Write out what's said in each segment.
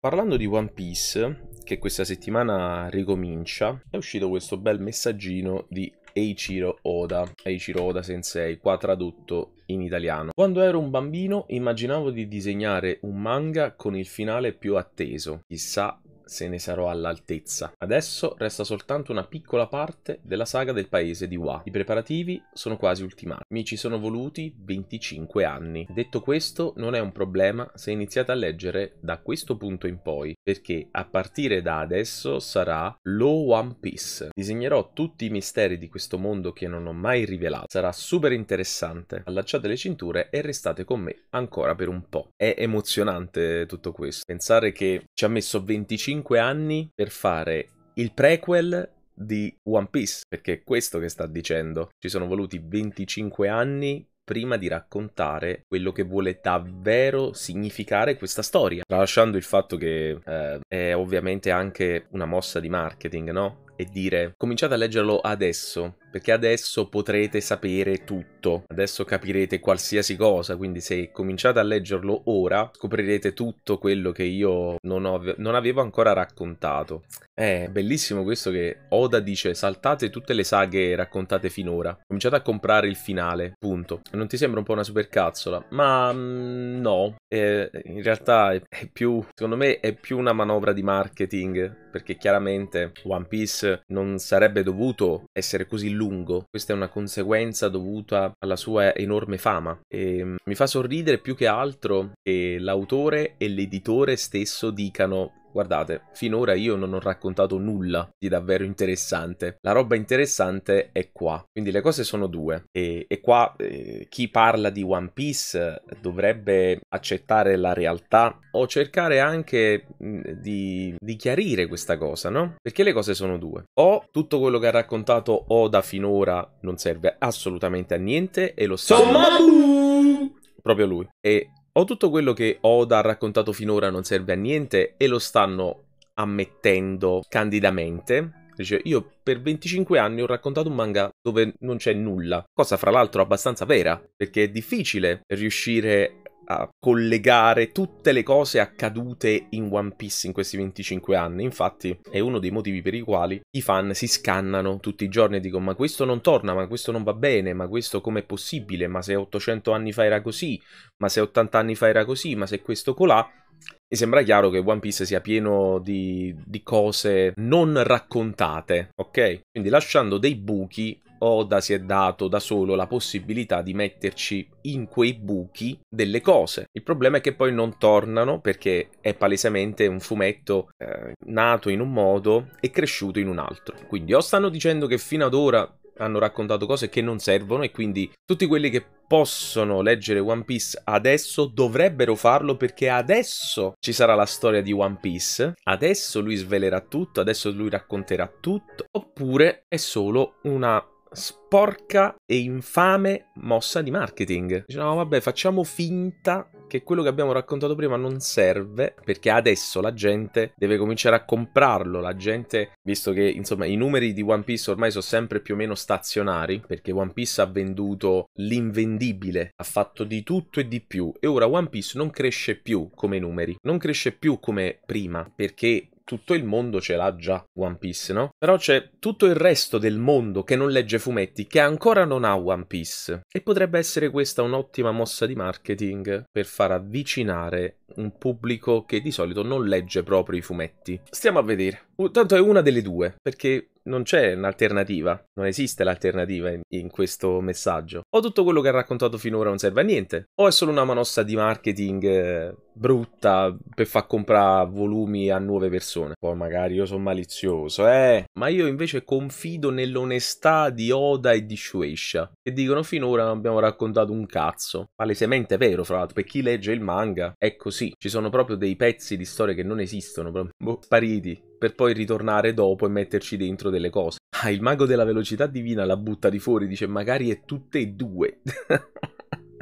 Parlando di One Piece, che questa settimana ricomincia, è uscito questo bel messaggino di Eiichiro Oda, Eiichiro Oda Sensei, qua tradotto in italiano. Quando ero un bambino immaginavo di disegnare un manga con il finale più atteso, chissà se ne sarò all'altezza. Adesso resta soltanto una piccola parte della saga del paese di Wa. I preparativi sono quasi ultimati. Mi ci sono voluti 25 anni. Detto questo, non è un problema se iniziate a leggere da questo punto in poi, perché a partire da adesso sarà Lo One Piece. Disegnerò tutti i misteri di questo mondo che non ho mai rivelato. Sarà super interessante. Allacciate le cinture e restate con me ancora per un po'. È emozionante tutto questo. Pensare che ci ha messo 25 5 anni per fare il prequel di One Piece, perché è questo che sta dicendo. Ci sono voluti 25 anni prima di raccontare quello che vuole davvero significare questa storia, tralasciando il fatto che eh, è ovviamente anche una mossa di marketing, no? E dire cominciate a leggerlo adesso perché adesso potrete sapere tutto, adesso capirete qualsiasi cosa, quindi se cominciate a leggerlo ora scoprirete tutto quello che io non, ho, non avevo ancora raccontato. È bellissimo questo che Oda dice saltate tutte le saghe raccontate finora, cominciate a comprare il finale, punto. Non ti sembra un po' una supercazzola? Ma mh, mm, no, eh, in realtà è, è più, secondo me è più una manovra di marketing, perché chiaramente One Piece non sarebbe dovuto essere così lungo lungo. Questa è una conseguenza dovuta alla sua enorme fama. E ehm, mi fa sorridere più che altro che l'autore e l'editore stesso dicano Guardate, finora io non ho raccontato nulla di davvero interessante. La roba interessante è qua. Quindi le cose sono due. E, e qua eh, chi parla di One Piece eh, dovrebbe accettare la realtà o cercare anche mm, di, di chiarire questa cosa, no? Perché le cose sono due. O tutto quello che ha raccontato Oda finora non serve assolutamente a niente e lo sta... Sommabu! Proprio lui. E o tutto quello che Oda ha raccontato finora non serve a niente e lo stanno ammettendo candidamente, Dice, io per 25 anni ho raccontato un manga dove non c'è nulla, cosa fra l'altro abbastanza vera, perché è difficile riuscire a collegare tutte le cose accadute in One Piece in questi 25 anni. Infatti è uno dei motivi per i quali i fan si scannano tutti i giorni e dicono ma questo non torna, ma questo non va bene, ma questo com'è possibile, ma se 800 anni fa era così, ma se 80 anni fa era così, ma se questo colà... E sembra chiaro che One Piece sia pieno di, di cose non raccontate, ok? Quindi lasciando dei buchi Oda si è dato da solo la possibilità di metterci in quei buchi delle cose. Il problema è che poi non tornano perché è palesemente un fumetto eh, nato in un modo e cresciuto in un altro. Quindi o stanno dicendo che fino ad ora hanno raccontato cose che non servono e quindi tutti quelli che possono leggere One Piece adesso dovrebbero farlo perché adesso ci sarà la storia di One Piece, adesso lui svelerà tutto, adesso lui racconterà tutto, oppure è solo una sporca e infame mossa di marketing. Diciamo, no, vabbè, facciamo finta che quello che abbiamo raccontato prima non serve perché adesso la gente deve cominciare a comprarlo. La gente, visto che insomma i numeri di One Piece ormai sono sempre più o meno stazionari perché One Piece ha venduto l'invendibile, ha fatto di tutto e di più e ora One Piece non cresce più come numeri, non cresce più come prima perché tutto il mondo ce l'ha già One Piece, no? Però c'è tutto il resto del mondo che non legge fumetti che ancora non ha One Piece e potrebbe essere questa un'ottima mossa di marketing per far avvicinare un pubblico che di solito non legge proprio i fumetti. Stiamo a vedere. Tanto è una delle due, perché non c'è un'alternativa, non esiste l'alternativa in, in, questo messaggio. O tutto quello che ha raccontato finora non serve a niente, o è solo una manossa di marketing eh, brutta per far comprare volumi a nuove persone. Poi magari io sono malizioso, eh. Ma io invece confido nell'onestà di Oda e di Shueisha, che dicono finora non abbiamo raccontato un cazzo. Palesemente vero, fra l'altro, per chi legge il manga è così. Ci sono proprio dei pezzi di storie che non esistono, proprio boh, spariti. Per poi ritornare dopo e metterci dentro delle cose. Ah, il mago della velocità divina la butta di fuori, dice magari è tutte e due.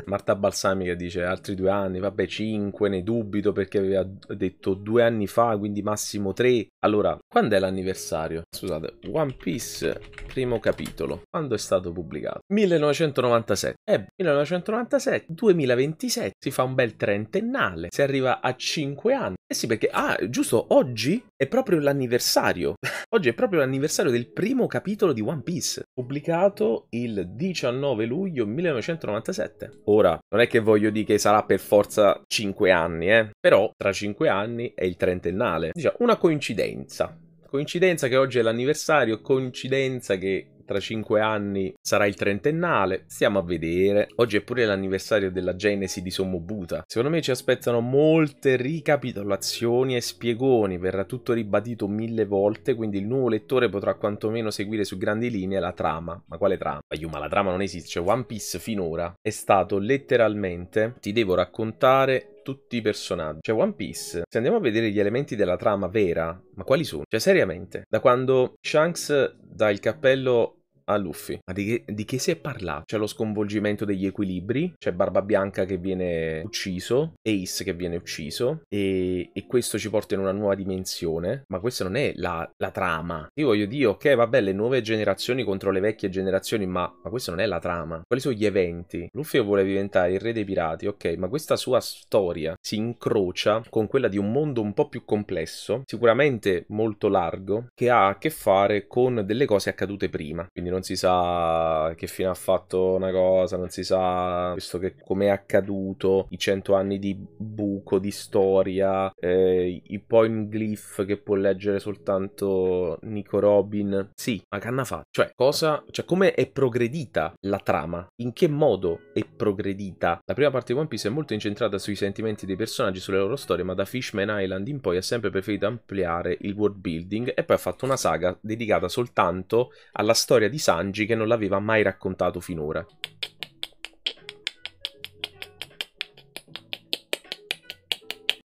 Marta Balsamica dice altri due anni, vabbè cinque, ne dubito perché aveva detto due anni fa, quindi massimo tre. Allora, quando è l'anniversario? Scusate, One Piece, primo capitolo. Quando è stato pubblicato? 1997. Eh, 1997, 2027, si fa un bel trentennale, si arriva a cinque anni. Eh sì, perché, ah, giusto, oggi è proprio l'anniversario. oggi è proprio l'anniversario del primo capitolo di One Piece, pubblicato il 19 luglio 1997. Ora, non è che voglio dire che sarà per forza 5 anni, eh. Però tra 5 anni è il trentennale. Diciamo, una coincidenza. Coincidenza che oggi è l'anniversario, coincidenza che tra 5 anni sarà il trentennale, stiamo a vedere. Oggi è pure l'anniversario della genesi di Sommobuta. Secondo me ci aspettano molte ricapitolazioni e spiegoni, verrà tutto ribadito mille volte, quindi il nuovo lettore potrà quantomeno seguire su grandi linee la trama. Ma quale trama? io, ma la trama non esiste, cioè One Piece finora è stato letteralmente ti devo raccontare tutti i personaggi. Cioè, One Piece, se andiamo a vedere gli elementi della trama vera, ma quali sono? Cioè, seriamente, da quando Shanks dà il cappello a Luffy. Ma di che, di che si è parlato? C'è lo sconvolgimento degli equilibri, c'è Barba Bianca che viene ucciso, Ace che viene ucciso e, e questo ci porta in una nuova dimensione, ma questa non è la, la, trama. Io voglio dire, ok, vabbè, le nuove generazioni contro le vecchie generazioni, ma, ma questa non è la trama. Quali sono gli eventi? Luffy vuole diventare il re dei pirati, ok, ma questa sua storia si incrocia con quella di un mondo un po' più complesso, sicuramente molto largo, che ha a che fare con delle cose accadute prima. Quindi non non si sa che fine ha fatto una cosa, non si sa visto che com'è accaduto, i cento anni di buco, di storia, eh, i poem glyph che può leggere soltanto Nico Robin. Sì, ma che hanno fatto? Cioè, cosa, cioè, come è progredita la trama? In che modo è progredita? La prima parte di One Piece è molto incentrata sui sentimenti dei personaggi, sulle loro storie, ma da Fishman Island in poi ha sempre preferito ampliare il world building e poi ha fatto una saga dedicata soltanto alla storia di Sanji Sanji che non l'aveva mai raccontato finora.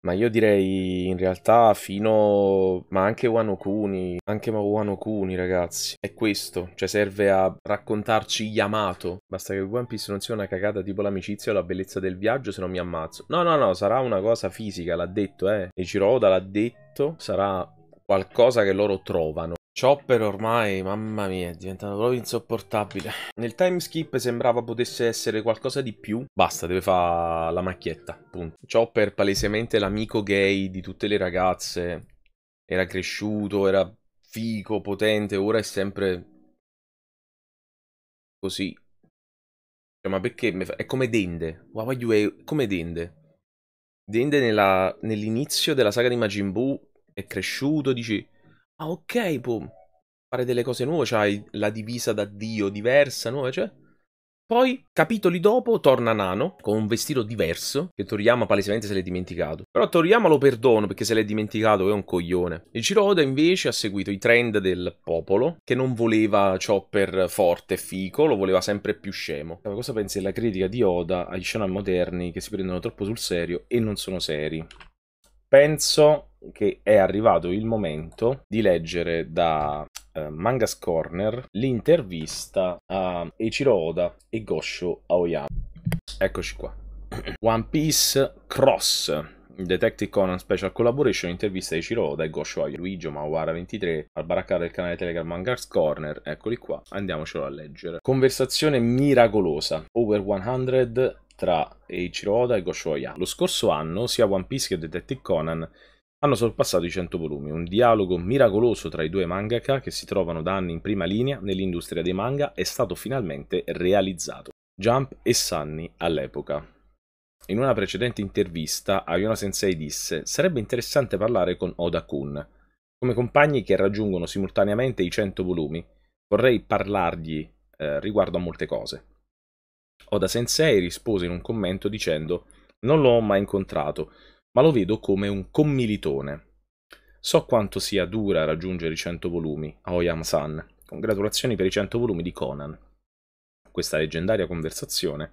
Ma io direi in realtà fino... ma anche Wano Kuni, anche Wano Kuni ragazzi, è questo, cioè serve a raccontarci Yamato. Basta che One Piece non sia una cagata tipo l'amicizia o la bellezza del viaggio se non mi ammazzo. No, no, no, sarà una cosa fisica, l'ha detto eh. E Ciroda l'ha detto, sarà qualcosa che loro trovano. Chopper ormai, mamma mia, è diventato proprio insopportabile. Nel time skip sembrava potesse essere qualcosa di più. Basta, deve fare la macchietta, punto. Chopper palesemente l'amico gay di tutte le ragazze. Era cresciuto, era fico, potente, ora è sempre così. Cioè, ma perché? È come Dende. Wawayu è come Dende. Dende nell'inizio della saga di Majin Buu è cresciuto, dici Ah, ok, boom. Fare delle cose nuove, c'hai cioè la divisa da Dio diversa, nuova, cioè. Poi, capitoli dopo, torna Nano con un vestito diverso che Toriyama palesemente se l'è dimenticato. Però Toriyama lo perdono perché se l'è dimenticato è un coglione. E Ciroda invece ha seguito i trend del popolo che non voleva Chopper forte e fico, lo voleva sempre più scemo. Ma cosa pensi della critica di Oda ai shonen moderni che si prendono troppo sul serio e non sono seri? penso che è arrivato il momento di leggere da eh, Mangas Corner l'intervista a Eiichiro Oda e Gosho Aoyama. Eccoci qua. One Piece Cross. Detective Conan Special Collaboration, intervista di Ciro Oda e Gosho Aoyama Luigi Mawara 23, al baraccato del canale Telegram Mangas Corner, eccoli qua, andiamocelo a leggere. Conversazione miracolosa, over 100 tra Eiichiro Oda e Gosho Oyama. Lo scorso anno sia One Piece che Detective Conan hanno sorpassato i 100 volumi, un dialogo miracoloso tra i due mangaka che si trovano da anni in prima linea nell'industria dei manga è stato finalmente realizzato. Jump e Sunny all'epoca. In una precedente intervista, Ayona Sensei disse: Sarebbe interessante parlare con Oda Kun. Come compagni che raggiungono simultaneamente i 100 volumi, vorrei parlargli eh, riguardo a molte cose. Oda Sensei rispose in un commento dicendo non l'ho mai incontrato, ma lo vedo come un commilitone. So quanto sia dura raggiungere i 100 volumi, Aoyama-san. Congratulazioni per i 100 volumi di Conan. Questa leggendaria conversazione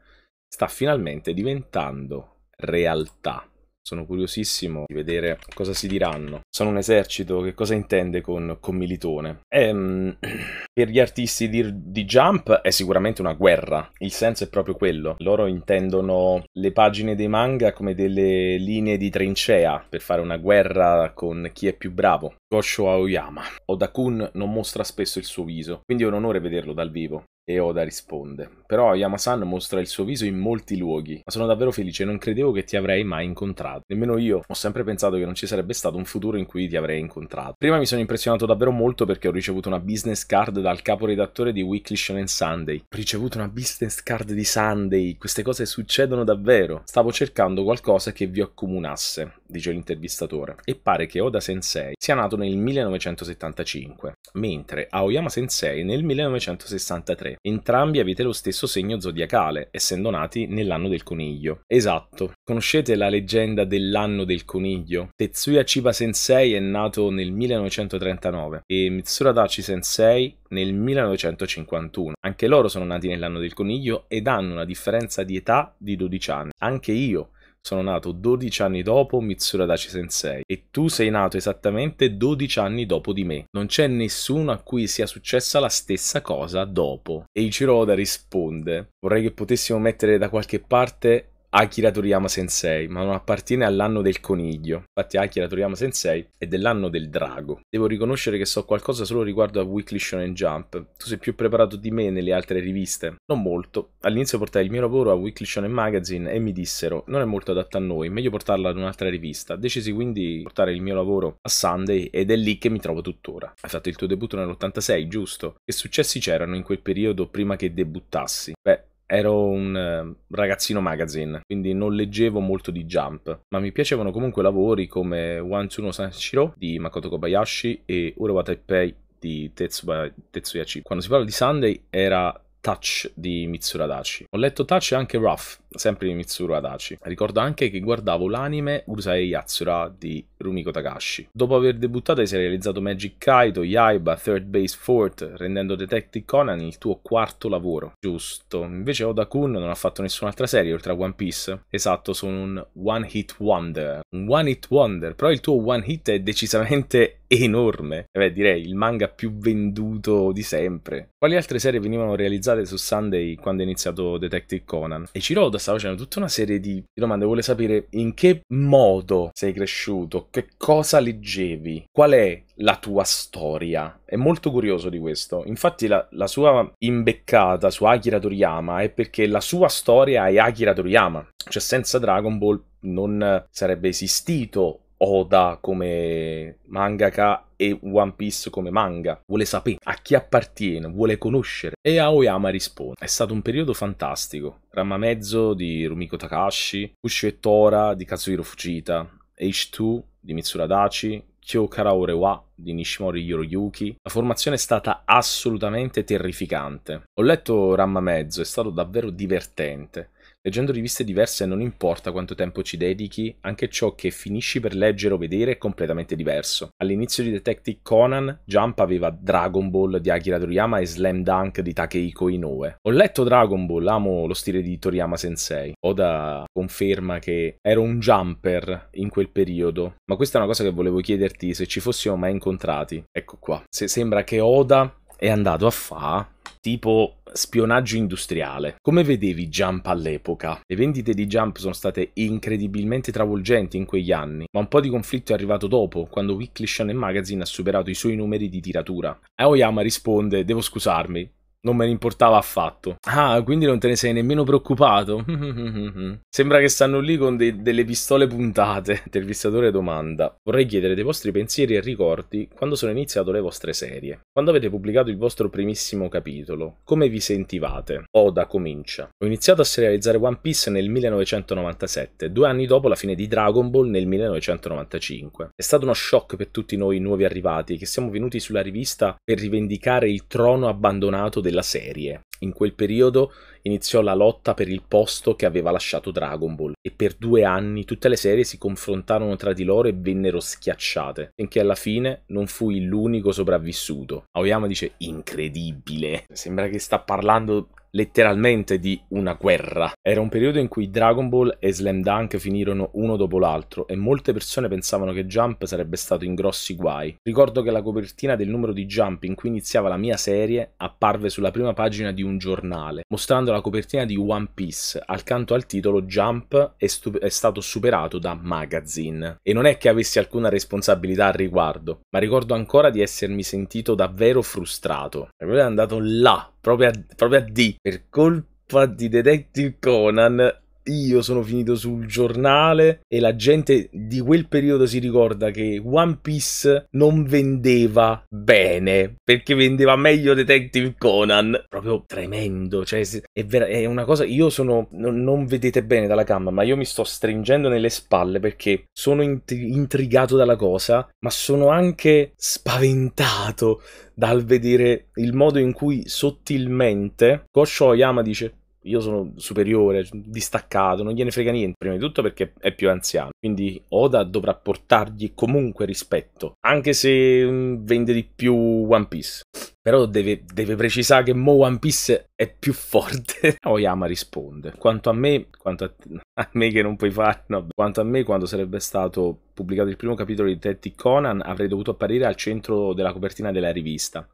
sta finalmente diventando realtà. Sono curiosissimo di vedere cosa si diranno. Sono un esercito, che cosa intende con, con militone? È, ehm, per gli artisti di, di, Jump è sicuramente una guerra, il senso è proprio quello. Loro intendono le pagine dei manga come delle linee di trincea per fare una guerra con chi è più bravo. Gosho Aoyama. Odakun non mostra spesso il suo viso, quindi è un onore vederlo dal vivo. E Oda risponde. Però Yamasan mostra il suo viso in molti luoghi, ma sono davvero felice, non credevo che ti avrei mai incontrato. Nemmeno io, ho sempre pensato che non ci sarebbe stato un futuro in cui ti avrei incontrato. Prima mi sono impressionato davvero molto perché ho ricevuto una business card dal caporedattore di Weekly Shonen Sunday. Ho ricevuto una business card di Sunday, queste cose succedono davvero. Stavo cercando qualcosa che vi accomunasse, dice l'intervistatore. E pare che Oda Sensei sia nato nel 1975, mentre Aoyama Sensei nel 1963 mare. Entrambi avete lo stesso segno zodiacale, essendo nati nell'anno del coniglio. Esatto. Conoscete la leggenda dell'anno del coniglio? Tetsuya Chiba Sensei è nato nel 1939 e Mitsuradachi Sensei nel 1951. Anche loro sono nati nell'anno del coniglio ed hanno una differenza di età di 12 anni. Anche io sono nato 12 anni dopo Mitsuradachi Sensei e tu sei nato esattamente 12 anni dopo di me. Non c'è nessuno a cui sia successa la stessa cosa dopo. E Ichiro Oda risponde: Vorrei che potessimo mettere da qualche parte Akira Toriyama Sensei, ma non appartiene all'anno del coniglio. Infatti Akira Toriyama Sensei è dell'anno del drago. Devo riconoscere che so qualcosa solo riguardo a Weekly Shonen Jump. Tu sei più preparato di me nelle altre riviste. Non molto. All'inizio portai il mio lavoro a Weekly Shonen Magazine e mi dissero "Non è molto adatto a noi, meglio portarla ad un'altra rivista". Decisi quindi di portare il mio lavoro a Sunday ed è lì che mi trovo tuttora. Hai fatto il tuo debutto nell'86, giusto? Che successi c'erano in quel periodo prima che debuttassi? Beh, Ero un ehm, ragazzino magazine, quindi non leggevo molto di Jump, ma mi piacevano comunque lavori come Wansuno Sanshiro di Makoto Kobayashi e Uro Taipei di Tetsuya Chi. Quando si parla di Sunday era Touch di Mitsuru Adachi. Ho letto Touch e anche Rough, sempre di Mitsuru Adachi. Ricordo anche che guardavo l'anime Urusei Yatsura di Rumiko Takashi. Dopo aver debuttato si è realizzato Magic Kaito, Yaiba, Third Base Fort, rendendo Detective Conan il tuo quarto lavoro. Giusto. Invece Oda Kun non ha fatto nessun'altra serie oltre a One Piece. Esatto, sono un one hit wonder. Un one hit wonder, però il tuo one hit è decisamente enorme. Beh, direi il manga più venduto di sempre. Quali altre serie venivano realizzate su Sunday quando è iniziato Detective Conan? E Ciroda stava facendo tutta una serie di domande, vuole sapere in che modo sei cresciuto, che cosa leggevi, qual è la tua storia. È molto curioso di questo. Infatti la, la sua imbeccata su Akira Toriyama è perché la sua storia è Akira Toriyama. Cioè senza Dragon Ball non sarebbe esistito Oda come mangaka e One Piece come manga. Vuole sapere a chi appartiene, vuole conoscere. E Aoyama risponde. È stato un periodo fantastico. Rama Mezzo di Rumiko Takashi, Ushu e Tora di Kazuhiro Fujita, H2 di Mitsuradachi, Dachi, Kyo Karaore wa di Nishimori Yoroyuki. La formazione è stata assolutamente terrificante. Ho letto Ramma Mezzo, è stato davvero divertente. Leggendo riviste diverse non importa quanto tempo ci dedichi, anche ciò che finisci per leggere o vedere è completamente diverso. All'inizio di Detective Conan, Jump aveva Dragon Ball di Akira Toriyama e Slam Dunk di Takehiko Inoue. Ho letto Dragon Ball, amo lo stile di Toriyama Sensei. Oda conferma che ero un jumper in quel periodo, ma questa è una cosa che volevo chiederti se ci fossimo mai incontrati. Ecco qua. Se sembra che Oda è andato a fa tipo spionaggio industriale. Come vedevi Jump all'epoca? Le vendite di Jump sono state incredibilmente travolgenti in quegli anni, ma un po' di conflitto è arrivato dopo, quando Weekly Shonen Magazine ha superato i suoi numeri di tiratura. Aoyama eh, risponde, devo scusarmi, non me ne importava affatto. Ah, quindi non te ne sei nemmeno preoccupato? Sembra che stanno lì con de- delle pistole puntate. Intervistatore domanda: Vorrei chiedere dei vostri pensieri e ricordi quando sono iniziato le vostre serie. Quando avete pubblicato il vostro primissimo capitolo, come vi sentivate? Oda comincia. Ho iniziato a serializzare One Piece nel 1997, due anni dopo la fine di Dragon Ball nel 1995. È stato uno shock per tutti noi nuovi arrivati che siamo venuti sulla rivista per rivendicare il trono abbandonato della serie. In quel periodo iniziò la lotta per il posto che aveva lasciato Dragon Ball e per due anni tutte le serie si confrontarono tra di loro e vennero schiacciate, finché alla fine non fui l'unico sopravvissuto. Aoyama dice incredibile, sembra che sta parlando letteralmente di una guerra. Era un periodo in cui Dragon Ball e Slam Dunk finirono uno dopo l'altro e molte persone pensavano che Jump sarebbe stato in grossi guai. Ricordo che la copertina del numero di Jump in cui iniziava la mia serie apparve sulla prima pagina di un giornale, mostrando la copertina di One Piece, accanto al titolo Jump è, stu- è stato superato da Magazine. E non è che avessi alcuna responsabilità al riguardo, ma ricordo ancora di essermi sentito davvero frustrato. È andato là proprio a, proprio a D per colpa di Detective Conan io sono finito sul giornale e la gente di quel periodo si ricorda che One Piece non vendeva bene perché vendeva meglio Detective Conan. Proprio tremendo, cioè è, vera- è una cosa. Io sono. Non, non vedete bene dalla camera, ma io mi sto stringendo nelle spalle perché sono intri- intrigato dalla cosa, ma sono anche spaventato dal vedere il modo in cui sottilmente Kosho Oyama dice io sono superiore, distaccato, non gliene frega niente, prima di tutto perché è più anziano. Quindi Oda dovrà portargli comunque rispetto, anche se mm, vende di più One Piece. Però deve, deve precisare che Mo One Piece è più forte. Oyama risponde. Quanto a me, quanto a, a me che non puoi fare, no. Quanto a me, quando sarebbe stato pubblicato il primo capitolo di Tetti Conan, avrei dovuto apparire al centro della copertina della rivista.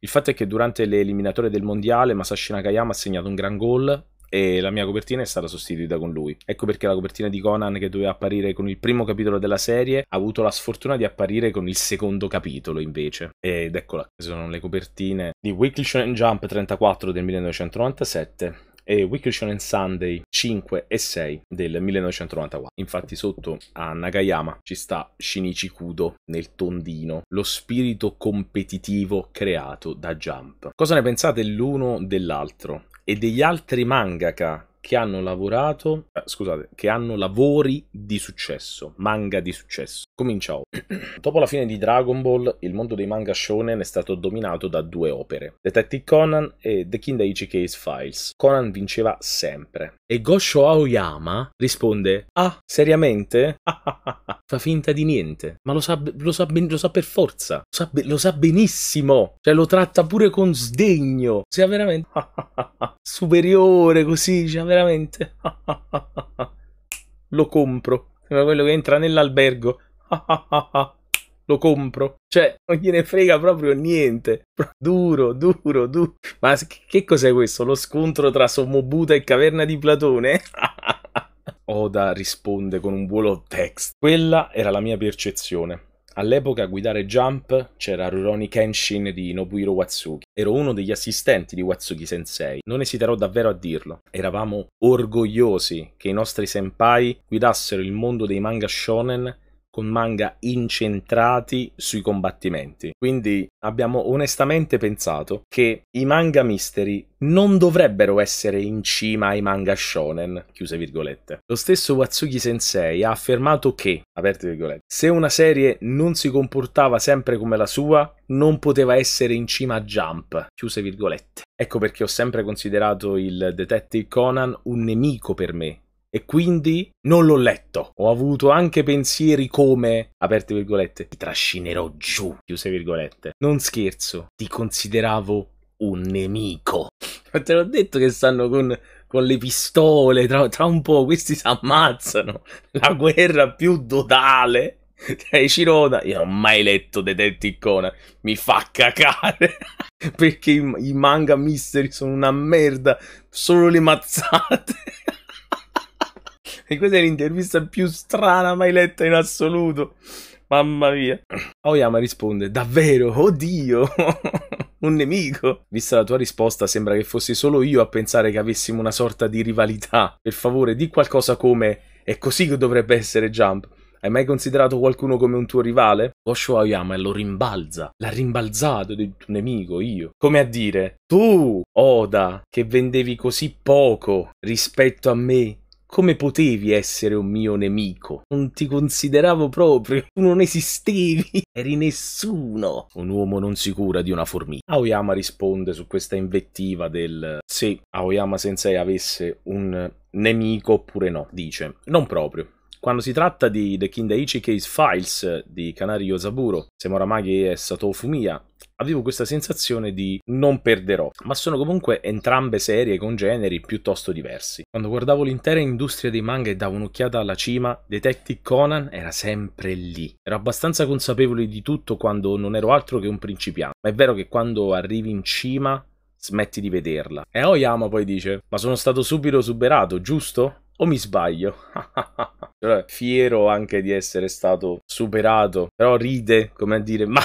Il fatto è che durante le eliminatorie del mondiale Masashi Nakayama ha segnato un gran gol e la mia copertina è stata sostituita con lui. Ecco perché la copertina di Conan che doveva apparire con il primo capitolo della serie ha avuto la sfortuna di apparire con il secondo capitolo invece. Ed eccola, sono le copertine di Weekly Shonen Jump 34 del 1997 e Wicked Shonen Sunday 5 e 6 del 1994. Infatti sotto a Nagayama ci sta Shinichi Kudo nel tondino, lo spirito competitivo creato da Jump. Cosa ne pensate l'uno dell'altro? E degli altri mangaka che hanno lavorato, eh, scusate, che hanno lavori di successo, manga di successo. Cominciamo. Dopo la fine di Dragon Ball, il mondo dei manga shonen è stato dominato da due opere, Detective Conan e The King Daichi Case Files. Conan vinceva sempre. E Gosho Aoyama risponde, ah, seriamente? Fa finta di niente, ma lo sa, lo sa, ben, lo sa per forza, lo sa, lo sa benissimo, cioè lo tratta pure con sdegno, sia veramente superiore così, cioè veramente veramente. Lo compro. Sembra quello che entra nell'albergo. Lo compro. Cioè, non gliene frega proprio niente. Duro, duro, duro. Ma che cos'è questo? Lo scontro tra Sommobuta e Caverna di Platone? Oda risponde con un volo text. Quella era la mia percezione. All'epoca a guidare Jump c'era Ruroni Kenshin di Nobuhiro Watsuki. Ero uno degli assistenti di Watsuki Sensei, non esiterò davvero a dirlo. Eravamo orgogliosi che i nostri senpai guidassero il mondo dei manga shonen con manga incentrati sui combattimenti. Quindi abbiamo onestamente pensato che i manga misteri non dovrebbero essere in cima ai manga shonen, chiuse virgolette. Lo stesso Watsugi Sensei ha affermato che, aperte virgolette, se una serie non si comportava sempre come la sua, non poteva essere in cima a Jump, chiuse virgolette. Ecco perché ho sempre considerato il Detective Conan un nemico per me, e quindi non l'ho letto. Ho avuto anche pensieri come, aperte virgolette, ti trascinerò giù, chiuse virgolette. Non scherzo, ti consideravo un nemico. Ma te l'ho detto che stanno con, con le pistole, tra, tra, un po' questi si ammazzano. La guerra più totale. Cioè, Ciroda, io non ho mai letto Detective Conan, mi fa cacare. Perché i, i manga mystery sono una merda, solo le mazzate. E questa è l'intervista più strana mai letta in assoluto. Mamma mia. Aoyama risponde: Davvero? Oddio! un nemico. Vista la tua risposta, sembra che fossi solo io a pensare che avessimo una sorta di rivalità. Per favore, di qualcosa come è così che dovrebbe essere Jump. Hai mai considerato qualcuno come un tuo rivale? Osho Aoyama lo rimbalza. L'ha rimbalzato il tuo nemico, io. Come a dire, tu, Oda, che vendevi così poco rispetto a me, come potevi essere un mio nemico? Non ti consideravo proprio, tu non esistevi, eri nessuno. Un uomo non si cura di una formica. Aoyama risponde su questa invettiva del se Aoyama Sensei avesse un nemico oppure no. Dice, non proprio. Quando si tratta di The Kindaichi Case Files di Kanari Yosaburo, Semoramagi e Sato Fumiya, avevo questa sensazione di non perderò, ma sono comunque entrambe serie con generi piuttosto diversi. Quando guardavo l'intera industria dei manga e davo un'occhiata alla cima, Detective Conan era sempre lì. Ero abbastanza consapevole di tutto quando non ero altro che un principiante, ma è vero che quando arrivi in cima smetti di vederla. E Oyama oh, poi dice, ma sono stato subito superato, giusto? O mi sbaglio? fiero anche di essere stato superato, però ride come a dire, ma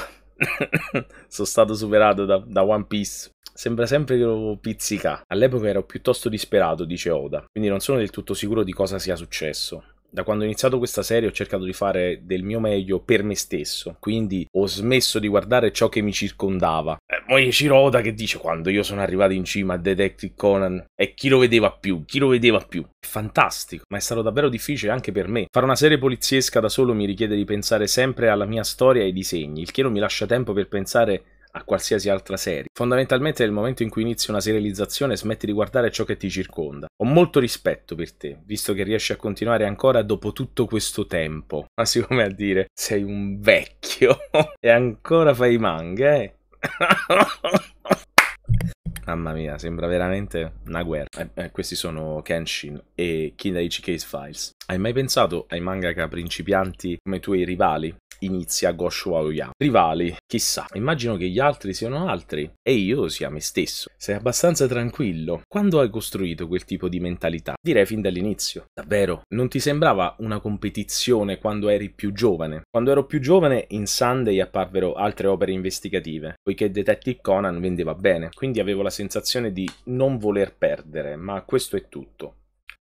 sono stato superato da, da, One Piece. Sembra sempre che lo pizzica. All'epoca ero piuttosto disperato, dice Oda, quindi non sono del tutto sicuro di cosa sia successo da quando ho iniziato questa serie ho cercato di fare del mio meglio per me stesso, quindi ho smesso di guardare ciò che mi circondava. Eh, Moichi Roda che dice quando io sono arrivato in cima a Detective Conan e eh, chi lo vedeva più, chi lo vedeva più. fantastico, ma è stato davvero difficile anche per me. Fare una serie poliziesca da solo mi richiede di pensare sempre alla mia storia e ai disegni, il che non mi lascia tempo per pensare a qualsiasi altra serie. Fondamentalmente nel momento in cui inizi una serializzazione smetti di guardare ciò che ti circonda. Ho molto rispetto per te, visto che riesci a continuare ancora dopo tutto questo tempo. Ma siccome a dire sei un vecchio e ancora fai manga, eh? Mamma mia, sembra veramente una guerra. Eh, eh, questi sono Kenshin e Kindaichi Case Files. Hai mai pensato ai mangaka principianti come tuoi rivali? inizia Goshua Oya. Rivali, chissà, immagino che gli altri siano altri e io sia me stesso. Sei abbastanza tranquillo. Quando hai costruito quel tipo di mentalità? Direi fin dall'inizio. Davvero, non ti sembrava una competizione quando eri più giovane? Quando ero più giovane in Sunday apparvero altre opere investigative, poiché Detective Conan vendeva bene, quindi avevo la sensazione di non voler perdere, ma questo è tutto.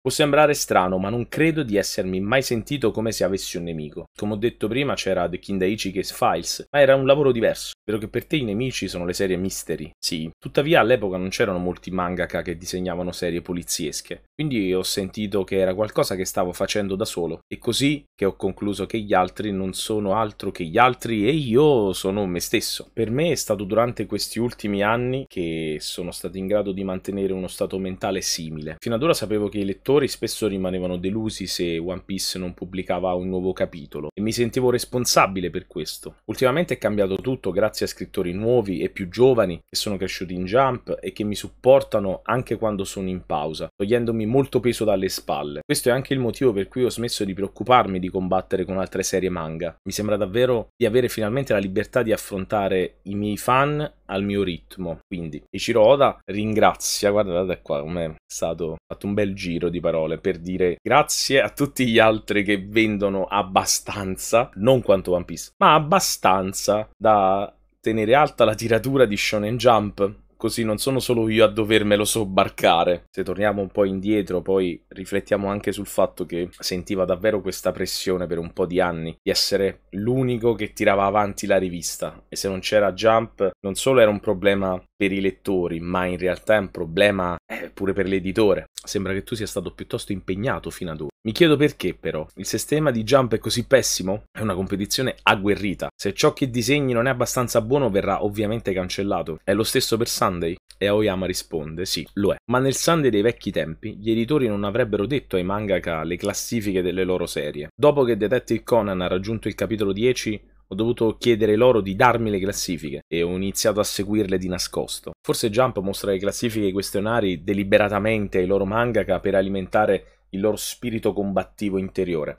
Può sembrare strano, ma non credo di essermi mai sentito come se avessi un nemico. Come ho detto prima c'era The Kindaichi Case Files, ma era un lavoro diverso. Vero che per te i nemici sono le serie mystery, sì. Tuttavia all'epoca non c'erano molti mangaka che disegnavano serie poliziesche. Quindi ho sentito che era qualcosa che stavo facendo da solo e così che ho concluso che gli altri non sono altro che gli altri e io sono me stesso. Per me è stato durante questi ultimi anni che sono stato in grado di mantenere uno stato mentale simile. Fino ad ora sapevo che i lettori spesso rimanevano delusi se One Piece non pubblicava un nuovo capitolo e mi sentivo responsabile per questo. Ultimamente è cambiato tutto grazie a scrittori nuovi e più giovani che sono cresciuti in Jump e che mi supportano anche quando sono in pausa, togliendomi molto peso dalle spalle. Questo è anche il motivo per cui ho smesso di preoccuparmi di combattere con altre serie manga. Mi sembra davvero di avere finalmente la libertà di affrontare i miei fan al mio ritmo. Quindi Ichiro Oda ringrazia, guardate qua come è stato fatto un bel giro di parole per dire grazie a tutti gli altri che vendono abbastanza, non quanto One Piece, ma abbastanza da tenere alta la tiratura di Shonen Jump così non sono solo io a dovermelo sobbarcare. Se torniamo un po' indietro, poi riflettiamo anche sul fatto che sentiva davvero questa pressione per un po' di anni di essere l'unico che tirava avanti la rivista e se non c'era Jump non solo era un problema per i lettori, ma in realtà è un problema eh, pure per l'editore. Sembra che tu sia stato piuttosto impegnato fino ad ora. Mi chiedo perché però. Il sistema di Jump è così pessimo? È una competizione agguerrita. Se ciò che disegni non è abbastanza buono verrà ovviamente cancellato. È lo stesso per Sunday? E Aoyama risponde sì, lo è. Ma nel Sunday dei vecchi tempi gli editori non avrebbero detto ai mangaka le classifiche delle loro serie. Dopo che Detective Conan ha raggiunto il capitolo 10, ho dovuto chiedere loro di darmi le classifiche e ho iniziato a seguirle di nascosto. Forse Jump mostra le classifiche e i questionari deliberatamente ai loro mangaka per alimentare il loro spirito combattivo interiore.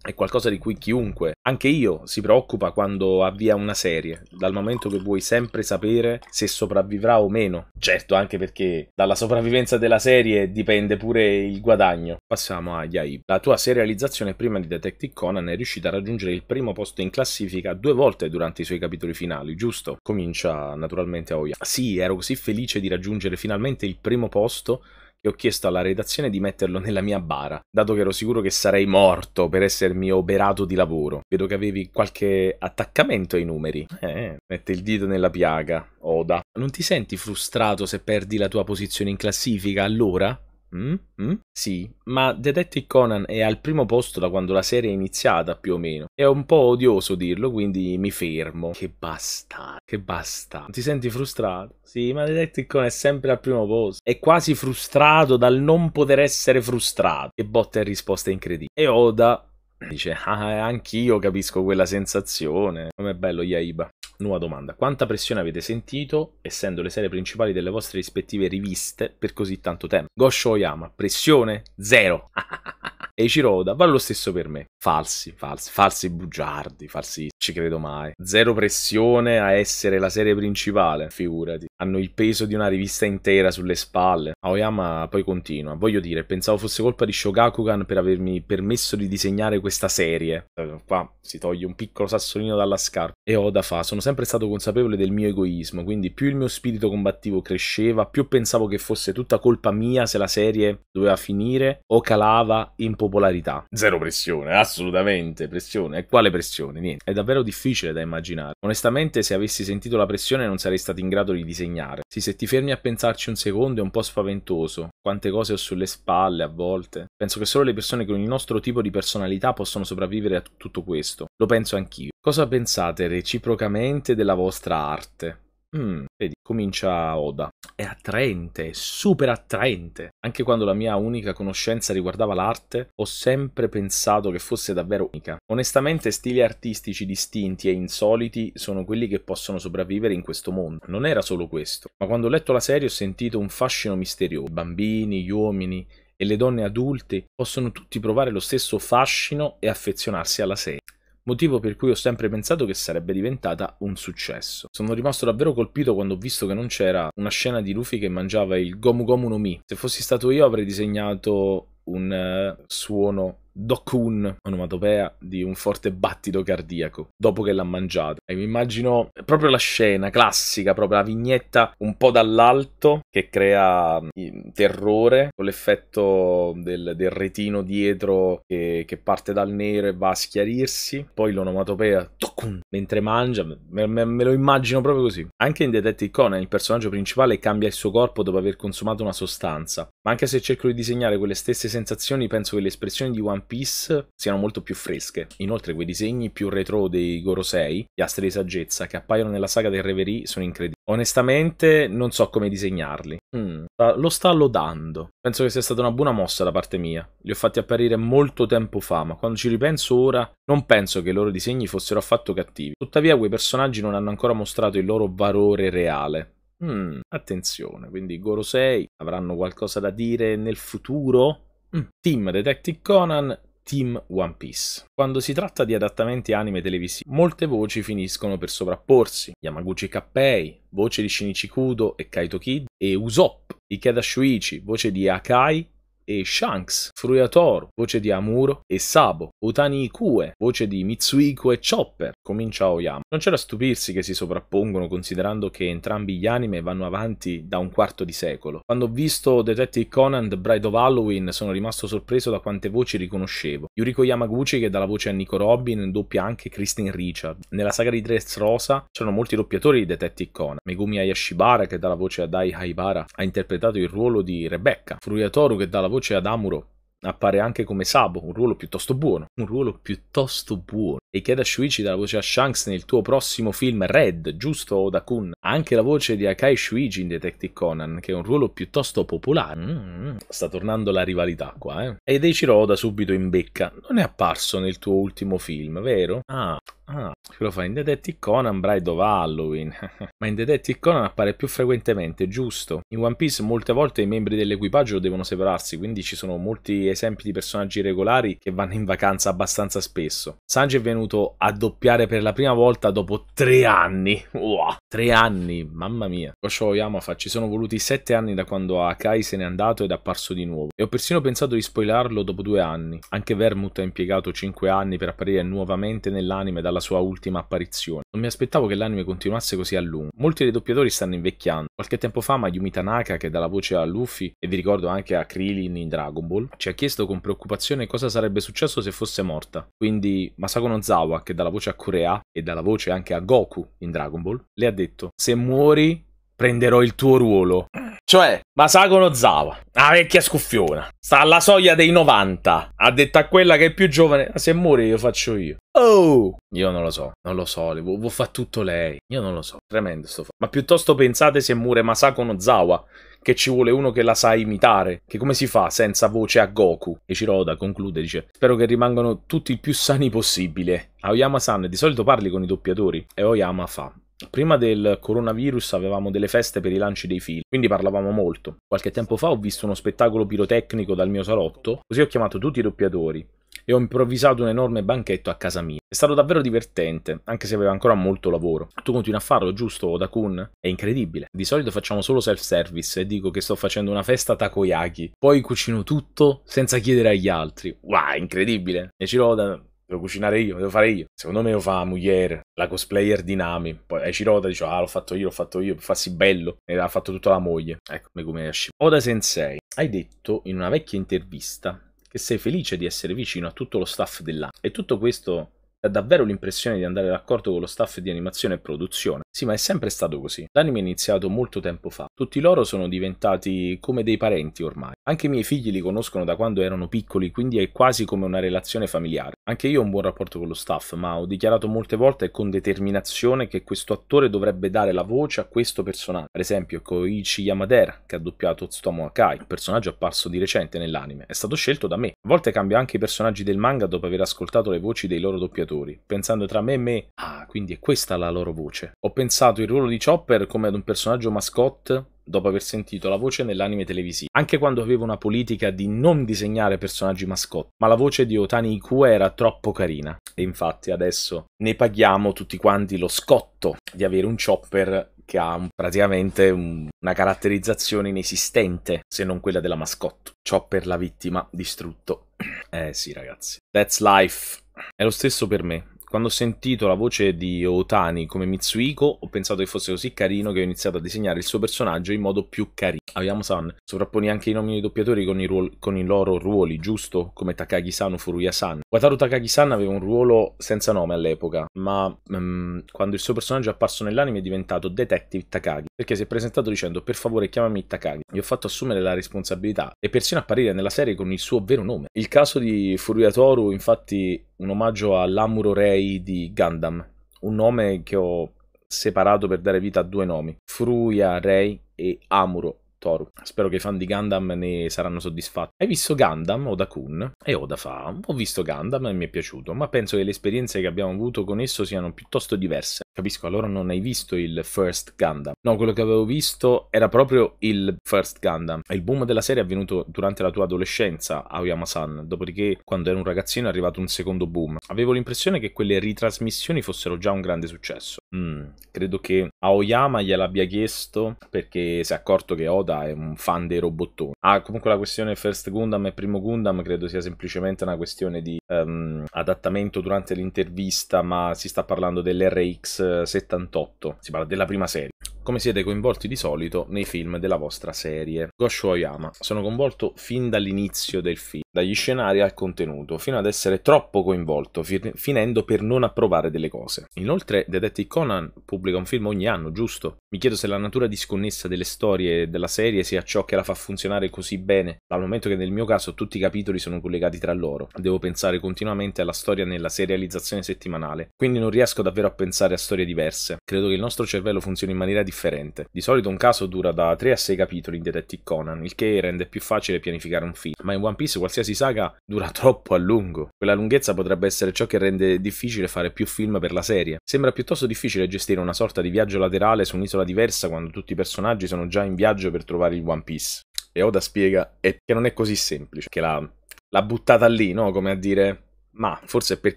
È qualcosa di cui chiunque, anche io, si preoccupa quando avvia una serie, dal momento che vuoi sempre sapere se sopravvivrà o meno. Certo, anche perché dalla sopravvivenza della serie dipende pure il guadagno. Passiamo a Yai. La tua serializzazione prima di Detective Conan è riuscita a raggiungere il primo posto in classifica due volte durante i suoi capitoli finali, giusto? Comincia naturalmente a Oya. Sì, ero così felice di raggiungere finalmente il primo posto e ho chiesto alla redazione di metterlo nella mia bara, dato che ero sicuro che sarei morto per essermi oberato di lavoro. Vedo che avevi qualche attaccamento ai numeri. Eh, mette il dito nella piaga, Oda. Non ti senti frustrato se perdi la tua posizione in classifica allora? Mm? Mm? Sì, ma Detective Conan è al primo posto da quando la serie è iniziata, più o meno. È un po' odioso dirlo, quindi mi fermo. Che basta, che basta. Ti senti frustrato? Sì, ma Detective Conan è sempre al primo posto. È quasi frustrato dal non poter essere frustrato. E botta e risposta incredibile. E Oda Dice, ah, eh, anch'io capisco quella sensazione. Com'è bello Yaiba. Nuova domanda. Quanta pressione avete sentito, essendo le serie principali delle vostre rispettive riviste, per così tanto tempo? Gosho Oyama, pressione? Zero. Eiichiro Oda va lo stesso per me. Falsi, falsi, falsi bugiardi, falsi, ci credo mai. Zero pressione a essere la serie principale, figurati. Hanno il peso di una rivista intera sulle spalle. Aoyama poi continua. Voglio dire, pensavo fosse colpa di Shogakukan per avermi permesso di disegnare questa serie. Eh, qua si toglie un piccolo sassolino dalla scarpa. E Oda fa, sono sempre stato consapevole del mio egoismo, quindi più il mio spirito combattivo cresceva, più pensavo che fosse tutta colpa mia se la serie doveva finire o calava in popolarità popolarità. Zero pressione, assolutamente pressione. E quale pressione? Niente. È davvero difficile da immaginare. Onestamente, se avessi sentito la pressione non sarei stato in grado di disegnare. Sì, se ti fermi a pensarci un secondo è un po' spaventoso. Quante cose ho sulle spalle a volte. Penso che solo le persone con il nostro tipo di personalità possono sopravvivere a tutto questo. Lo penso anch'io. Cosa pensate reciprocamente della vostra arte? Mm, vedi, comincia Oda. È attraente, è super attraente. Anche quando la mia unica conoscenza riguardava l'arte, ho sempre pensato che fosse davvero unica. Onestamente, stili artistici distinti e insoliti sono quelli che possono sopravvivere in questo mondo. Non era solo questo, ma quando ho letto la serie ho sentito un fascino misterioso. I bambini, gli uomini e le donne adulte possono tutti provare lo stesso fascino e affezionarsi alla serie motivo per cui ho sempre pensato che sarebbe diventata un successo. Sono rimasto davvero colpito quando ho visto che non c'era una scena di Luffy che mangiava il Gomu Gomu no Mi. Se fossi stato io avrei disegnato un uh, suono Dokun, onomatopea di un forte battito cardiaco dopo che l'ha mangiato. E mi immagino proprio la scena classica, proprio la vignetta un po' dall'alto che crea mm, terrore con l'effetto del, del retino dietro che, che, parte dal nero e va a schiarirsi. Poi l'onomatopea Dokun mentre mangia, me, me, me lo immagino proprio così. Anche in Detective Conan il personaggio principale cambia il suo corpo dopo aver consumato una sostanza. Ma anche se cerco di disegnare quelle stesse sensazioni, penso che l'espressione di One Piece siano molto più fresche. Inoltre quei disegni più retro dei Gorosei, astri di saggezza, che appaiono nella saga del Reverie sono incredibili. Onestamente non so come disegnarli. Mm, lo sta lodando. Penso che sia stata una buona mossa da parte mia. Li ho fatti apparire molto tempo fa, ma quando ci ripenso ora, non penso che i loro disegni fossero affatto cattivi. Tuttavia quei personaggi non hanno ancora mostrato il loro valore reale. Mm, attenzione, quindi Gorosei avranno qualcosa da dire nel futuro? Mm. Team Detective Conan, Team One Piece. Quando si tratta di adattamenti anime televisivi, molte voci finiscono per sovrapporsi. Yamaguchi Kappei, voce di Shinichi Kudo e Kaito Kid, e Usopp, Ikeda Shuichi, voce di Akai e Shanks, Fruiator, voce di Amuro, e Sabo, Otani Ikue, voce di Mitsuhiko e Chopper, comincia Oyama. Non c'è da stupirsi che si sovrappongono considerando che entrambi gli anime vanno avanti da un quarto di secolo. Quando ho visto Detective Conan The Bride of Halloween sono rimasto sorpreso da quante voci riconoscevo. Yuriko Yamaguchi che dà la voce a Nico Robin doppia anche Kristen Richard. Nella saga di Dress Rosa c'erano molti doppiatori di Detective Conan. Megumi Hayashibara che dà la voce a Dai Haibara ha interpretato il ruolo di Rebecca. Fruiatoru che dà la voce voce ad Amuro appare anche come Sabo, un ruolo piuttosto buono, un ruolo piuttosto buono. E chiede a Shuichi dalla voce a Shanks nel tuo prossimo film Red, giusto Oda-kun? Ha anche la voce di Akai Shuichi in Detective Conan, che è un ruolo piuttosto popolare. Mm, mm. sta tornando la rivalità qua, eh. E Deichiro Oda subito in becca. Non è apparso nel tuo ultimo film, vero? Ah, Ah, lo fa in Detective Conan Bride of Halloween. Ma in Detective Conan appare più frequentemente, giusto? In One Piece molte volte i membri dell'equipaggio devono separarsi, quindi ci sono molti esempi di personaggi regolari che vanno in vacanza abbastanza spesso. Sanji è venuto a doppiare per la prima volta dopo tre anni. Wow, tre anni, mamma mia. Gosho Yamafa, ci sono voluti sette anni da quando Akai se n'è andato ed è apparso di nuovo. E ho persino pensato di spoilarlo dopo due anni. Anche Vermouth ha impiegato cinque anni per apparire nuovamente nell'anime dalla dalla sua ultima apparizione. Non mi aspettavo che l'anime continuasse così a lungo. Molti dei doppiatori stanno invecchiando. Qualche tempo fa Mayumi Tanaka, che dà la voce a Luffy e vi ricordo anche a Krillin in Dragon Ball, ci ha chiesto con preoccupazione cosa sarebbe successo se fosse morta. Quindi Masako Nozawa, che dà la voce a Korea e dà la voce anche a Goku in Dragon Ball, le ha detto se muori prenderò il tuo ruolo. Cioè, Masako Nozawa, una vecchia scuffiona, sta alla soglia dei 90, ha detto a quella che è più giovane, se muore io faccio io. Oh! Io non lo so, non lo so, le vuol fare tutto lei, io non lo so, tremendo sto fatto. Ma piuttosto pensate se muore Masako Nozawa, che ci vuole uno che la sa imitare, che come si fa senza voce a Goku? E Ciroda conclude, dice, spero che rimangano tutti il più sani possibile. Aoyama-san di solito parli con i doppiatori e Oyama fa, Prima del coronavirus avevamo delle feste per i lanci dei film, quindi parlavamo molto. Qualche tempo fa ho visto uno spettacolo pirotecnico dal mio salotto, così ho chiamato tutti i doppiatori e ho improvvisato un enorme banchetto a casa mia. È stato davvero divertente, anche se aveva ancora molto lavoro. Tu continui a farlo, giusto, Odakun? È incredibile. Di solito facciamo solo self-service e dico che sto facendo una festa takoyaki. Poi cucino tutto senza chiedere agli altri. Wow, incredibile! E Ciroda devo cucinare io, devo fare io. Secondo me lo fa Mugliere, la cosplayer di Nami. Poi è Cirota dice, ah l'ho fatto io, l'ho fatto io, per farsi bello. E l'ha fatto tutta la moglie. Ecco, come esce. Oda Sensei, hai detto in una vecchia intervista che sei felice di essere vicino a tutto lo staff dell'anime. E tutto questo Dà davvero l'impressione di andare d'accordo con lo staff di animazione e produzione. Sì, ma è sempre stato così. L'anime è iniziato molto tempo fa. Tutti loro sono diventati come dei parenti ormai. Anche i miei figli li conoscono da quando erano piccoli, quindi è quasi come una relazione familiare. Anche io ho un buon rapporto con lo staff, ma ho dichiarato molte volte con determinazione che questo attore dovrebbe dare la voce a questo personaggio. Per esempio, Koichi Yamadera, che ha doppiato Tsutomu Akai, un personaggio apparso di recente nell'anime, è stato scelto da me. A volte cambio anche i personaggi del manga dopo aver ascoltato le voci dei loro doppiatori giocatori, pensando tra me e me, ah, quindi è questa la loro voce. Ho pensato il ruolo di Chopper come ad un personaggio mascotte dopo aver sentito la voce nell'anime televisivo, anche quando avevo una politica di non disegnare personaggi mascotte, ma la voce di Otani Ikue era troppo carina. E infatti adesso ne paghiamo tutti quanti lo scotto di avere un chopper che ha un, praticamente un, una caratterizzazione inesistente, se non quella della mascotte. Chopper la vittima distrutto. Eh sì ragazzi, that's life. È lo stesso per me. Quando ho sentito la voce di Otani come Mitsuhiko, ho pensato che fosse così carino che ho iniziato a disegnare il suo personaggio in modo più carino. Aoyama-san sovrapponi anche i nomi dei doppiatori con i, ruol- con i loro ruoli, giusto? Come Takagi-san o Furuya-san. Wataru Takagi-san aveva un ruolo senza nome all'epoca, ma um, quando il suo personaggio è apparso nell'anime è diventato Detective Takagi, perché si è presentato dicendo per favore chiamami Takagi. Gli ho fatto assumere la responsabilità e persino apparire nella serie con il suo vero nome. Il caso di Furuya Toru infatti un omaggio all'Amuro Rei di Gundam, un nome che ho separato per dare vita a due nomi, Furuya Rei e Amuro Toru. Spero che i fan di Gundam ne saranno soddisfatti. Hai visto Gundam, Oda-kun? E Oda fa, ho visto Gundam e mi è piaciuto, ma penso che le esperienze che abbiamo avuto con esso siano piuttosto diverse. Capisco, allora non hai visto il First Gundam. No, quello che avevo visto era proprio il First Gundam. Il boom della serie è avvenuto durante la tua adolescenza, Aoyama-san, dopodiché quando ero un ragazzino è arrivato un secondo boom. Avevo l'impressione che quelle ritrasmissioni fossero già un grande successo. Mm, credo che Aoyama gliel'abbia chiesto perché si è accorto che Oda Oda è un fan dei robottoni. Ah, comunque la questione First Gundam e Primo Gundam credo sia semplicemente una questione di um, adattamento durante l'intervista, ma si sta parlando dell'RX78, si parla della prima serie come siete coinvolti di solito nei film della vostra serie. Gosho Oyama. Sono coinvolto fin dall'inizio del film, dagli scenari al contenuto, fino ad essere troppo coinvolto, fin- finendo per non approvare delle cose. Inoltre, Detective Conan pubblica un film ogni anno, giusto? Mi chiedo se la natura disconnessa delle storie della serie sia ciò che la fa funzionare così bene, dal momento che nel mio caso tutti i capitoli sono collegati tra loro. Devo pensare continuamente alla storia nella serializzazione settimanale, quindi non riesco davvero a pensare a storie diverse. Credo che il nostro cervello funzioni in maniera differente differente. Di solito un caso dura da 3 a 6 capitoli in Detective Conan, il che rende più facile pianificare un film, ma in One Piece qualsiasi saga dura troppo a lungo. Quella lunghezza potrebbe essere ciò che rende difficile fare più film per la serie. Sembra piuttosto difficile gestire una sorta di viaggio laterale su un'isola diversa quando tutti i personaggi sono già in viaggio per trovare il One Piece. E Oda spiega che non è così semplice, che l'ha, l'ha buttata lì, no? Come a dire, ma forse è per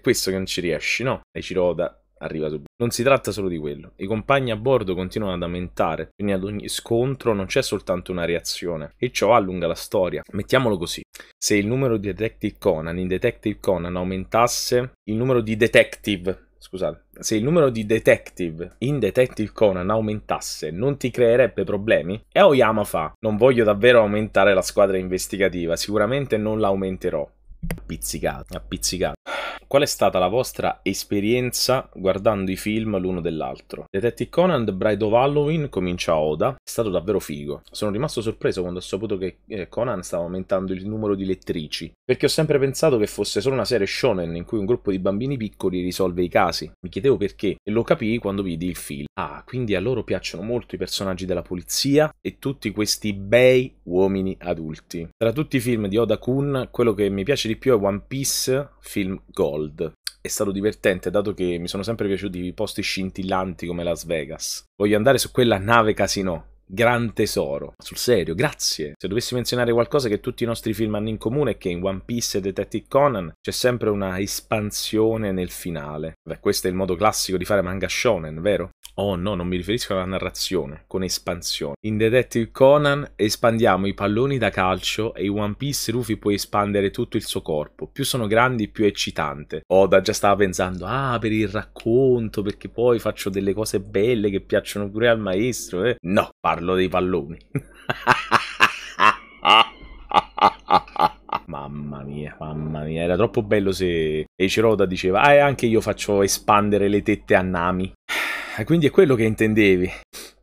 questo che non ci riesci, no? E Ciroda arriva su. Non si tratta solo di quello. I compagni a bordo continuano ad aumentare, quindi ad ogni scontro non c'è soltanto una reazione e ciò allunga la storia. Mettiamolo così. Se il numero di Detective Conan in Detective Conan aumentasse il numero di detective scusate, se il numero di detective in Detective Conan aumentasse, non ti creerebbe problemi? E Oyama fa, non voglio davvero aumentare la squadra investigativa, sicuramente non la aumenterò. Appizzicato, appizzicato. Qual è stata la vostra esperienza guardando i film l'uno dell'altro? Detective Conan The Bride of Halloween comincia a Oda, è stato davvero figo. Sono rimasto sorpreso quando ho saputo che eh, Conan stava aumentando il numero di lettrici, perché ho sempre pensato che fosse solo una serie shonen in cui un gruppo di bambini piccoli risolve i casi. Mi chiedevo perché e lo capii quando vidi il film. Ah, quindi a loro piacciono molto i personaggi della polizia e tutti questi bei uomini adulti. Tra tutti i film di Oda Kun, quello che mi piace di più è One Piece, film Gold. È stato divertente dato che mi sono sempre piaciuti i posti scintillanti come Las Vegas. Voglio andare su quella nave casino gran tesoro. Sul serio, grazie. Se dovessi menzionare qualcosa che tutti i nostri film hanno in comune è che in One Piece e Detective Conan c'è sempre una espansione nel finale. Beh, questo è il modo classico di fare manga shonen, vero? Oh no, non mi riferisco alla narrazione, con espansione. In Detective Conan espandiamo i palloni da calcio e in One Piece Rufy può espandere tutto il suo corpo. Più sono grandi, più è eccitante. Oda già stava pensando, ah, per il racconto, perché poi faccio delle cose belle che piacciono pure al maestro, eh. No, parlo parlo dei palloni. mamma mia, mamma mia, era troppo bello se Eiichiroda diceva ah, e anche io faccio espandere le tette a Nami. Quindi è quello che intendevi.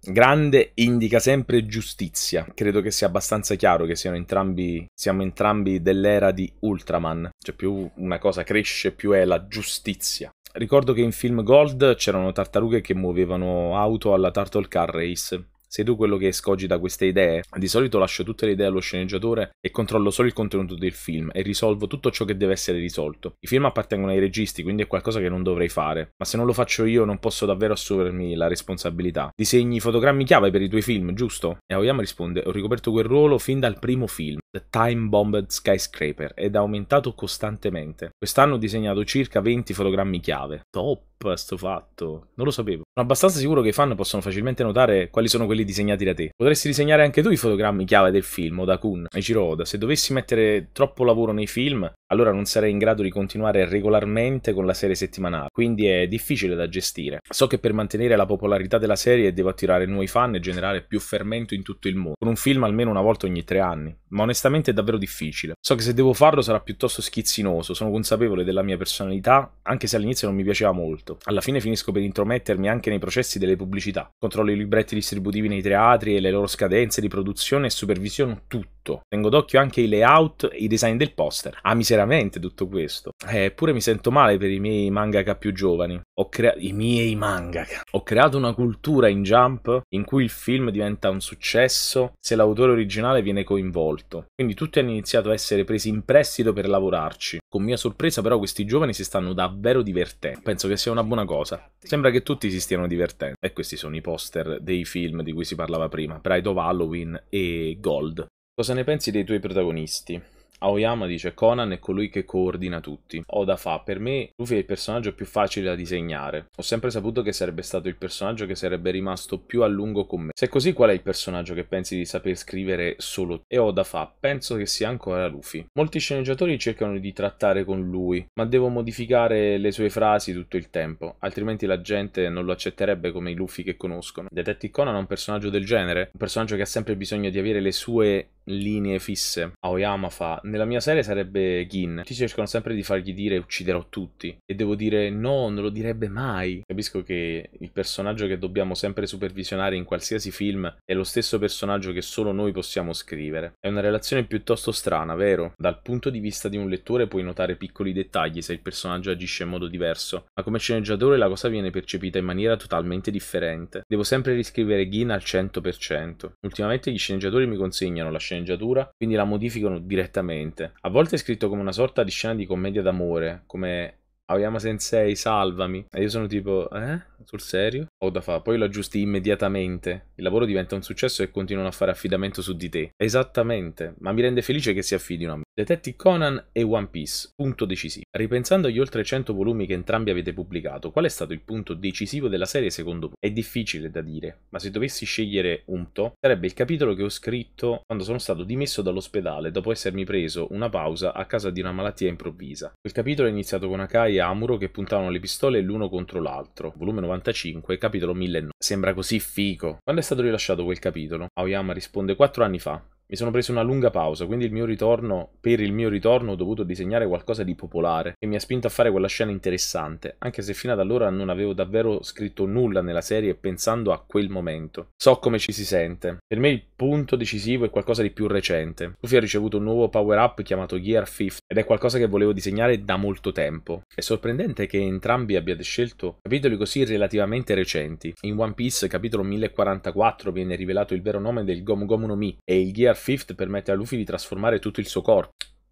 Grande indica sempre giustizia. Credo che sia abbastanza chiaro che siano entrambi, siamo entrambi dell'era di Ultraman. Cioè più una cosa cresce, più è la giustizia. Ricordo che in film Gold c'erano tartarughe che muovevano auto alla Turtle Car Race. Sei tu quello che escogita queste idee? Di solito lascio tutte le idee allo sceneggiatore e controllo solo il contenuto del film e risolvo tutto ciò che deve essere risolto. I film appartengono ai registi, quindi è qualcosa che non dovrei fare, ma se non lo faccio io non posso davvero assumermi la responsabilità. Disegni i fotogrammi chiave per i tuoi film, giusto? E Aoyama risponde: Ho ricoperto quel ruolo fin dal primo film, The Time Bombed Skyscraper, ed ha aumentato costantemente. Quest'anno ho disegnato circa 20 fotogrammi chiave. Top! up sto fatto? Non lo sapevo. Sono abbastanza sicuro che i fan possono facilmente notare quali sono quelli disegnati da te. Potresti disegnare anche tu i fotogrammi chiave del film, o da Kun e Giroda. Se dovessi mettere troppo lavoro nei film, allora non sarei in grado di continuare regolarmente con la serie settimanale, quindi è difficile da gestire. So che per mantenere la popolarità della serie devo attirare nuovi fan e generare più fermento in tutto il mondo, con un film almeno una volta ogni tre anni, ma onestamente è davvero difficile. So che se devo farlo sarà piuttosto schizzinoso, sono consapevole della mia personalità, anche se all'inizio non mi piaceva molto. Alla fine finisco per intromettermi anche nei processi delle pubblicità, controllo i libretti distributivi nei teatri e le loro scadenze di produzione e supervisiono tutto tutto. Tengo d'occhio anche i layout e i design del poster. Ah, miseramente tutto questo. Eh, eppure mi sento male per i miei mangaka più giovani. Ho creato i miei mangaka. Ho creato una cultura in Jump in cui il film diventa un successo se l'autore originale viene coinvolto. Quindi tutti hanno iniziato a essere presi in prestito per lavorarci. Con mia sorpresa però questi giovani si stanno davvero divertendo. Penso che sia una buona cosa. Sembra che tutti si stiano divertendo. E questi sono i poster dei film di cui si parlava prima, Pride of Halloween e Gold. Cosa ne pensi dei tuoi protagonisti? Aoyama dice Conan è colui che coordina tutti. Oda fa, per me Luffy è il personaggio più facile da disegnare. Ho sempre saputo che sarebbe stato il personaggio che sarebbe rimasto più a lungo con me. Se è così, qual è il personaggio che pensi di saper scrivere solo tu? E Oda fa, penso che sia ancora Luffy. Molti sceneggiatori cercano di trattare con lui, ma devo modificare le sue frasi tutto il tempo, altrimenti la gente non lo accetterebbe come i Luffy che conoscono. Detective Conan è un personaggio del genere, un personaggio che ha sempre bisogno di avere le sue linee fisse. Aoyama fa nella mia serie sarebbe Gin. Ti cercano sempre di fargli dire ucciderò tutti. E devo dire no, non lo direbbe mai. Capisco che il personaggio che dobbiamo sempre supervisionare in qualsiasi film è lo stesso personaggio che solo noi possiamo scrivere. È una relazione piuttosto strana, vero? Dal punto di vista di un lettore puoi notare piccoli dettagli se il personaggio agisce in modo diverso, ma come sceneggiatore la cosa viene percepita in maniera totalmente differente. Devo sempre riscrivere Gin al 100%. Ultimamente gli sceneggiatori mi consegnano la sceneggiatura, quindi la modificano direttamente completamente. A volte è scritto come una sorta di scena di commedia d'amore, come Aoyama Sensei, salvami. E io sono tipo, eh? Sul serio? Ho da fa, poi lo aggiusti immediatamente. Il lavoro diventa un successo e continuano a fare affidamento su di te. Esattamente, ma mi rende felice che si affidino a me. Detective Conan e One Piece, punto decisivo. Ripensando agli oltre 100 volumi che entrambi avete pubblicato, qual è stato il punto decisivo della serie secondo voi? È difficile da dire, ma se dovessi scegliere un to, sarebbe il capitolo che ho scritto quando sono stato dimesso dall'ospedale dopo essermi preso una pausa a causa di una malattia improvvisa. Quel capitolo è iniziato con Akai e Amuro che puntavano le pistole l'uno contro l'altro, volume 95, capitolo 1009. Sembra così fico. Quando è stato rilasciato quel capitolo? Aoyama risponde 4 anni fa, mi sono preso una lunga pausa, quindi il mio ritorno, per il mio ritorno ho dovuto disegnare qualcosa di popolare e mi ha spinto a fare quella scena interessante, anche se fino ad allora non avevo davvero scritto nulla nella serie pensando a quel momento. So come ci si sente. Per me il punto decisivo è qualcosa di più recente. Luffy ha ricevuto un nuovo power-up chiamato Gear 5 ed è qualcosa che volevo disegnare da molto tempo. È sorprendente che entrambi abbiate scelto capitoli così relativamente recenti. In One Piece, capitolo 1044, viene rivelato il vero nome del Gom Gom no Mi e il Gear 5 permette a Luffy di trasformare tutto il suo corpo.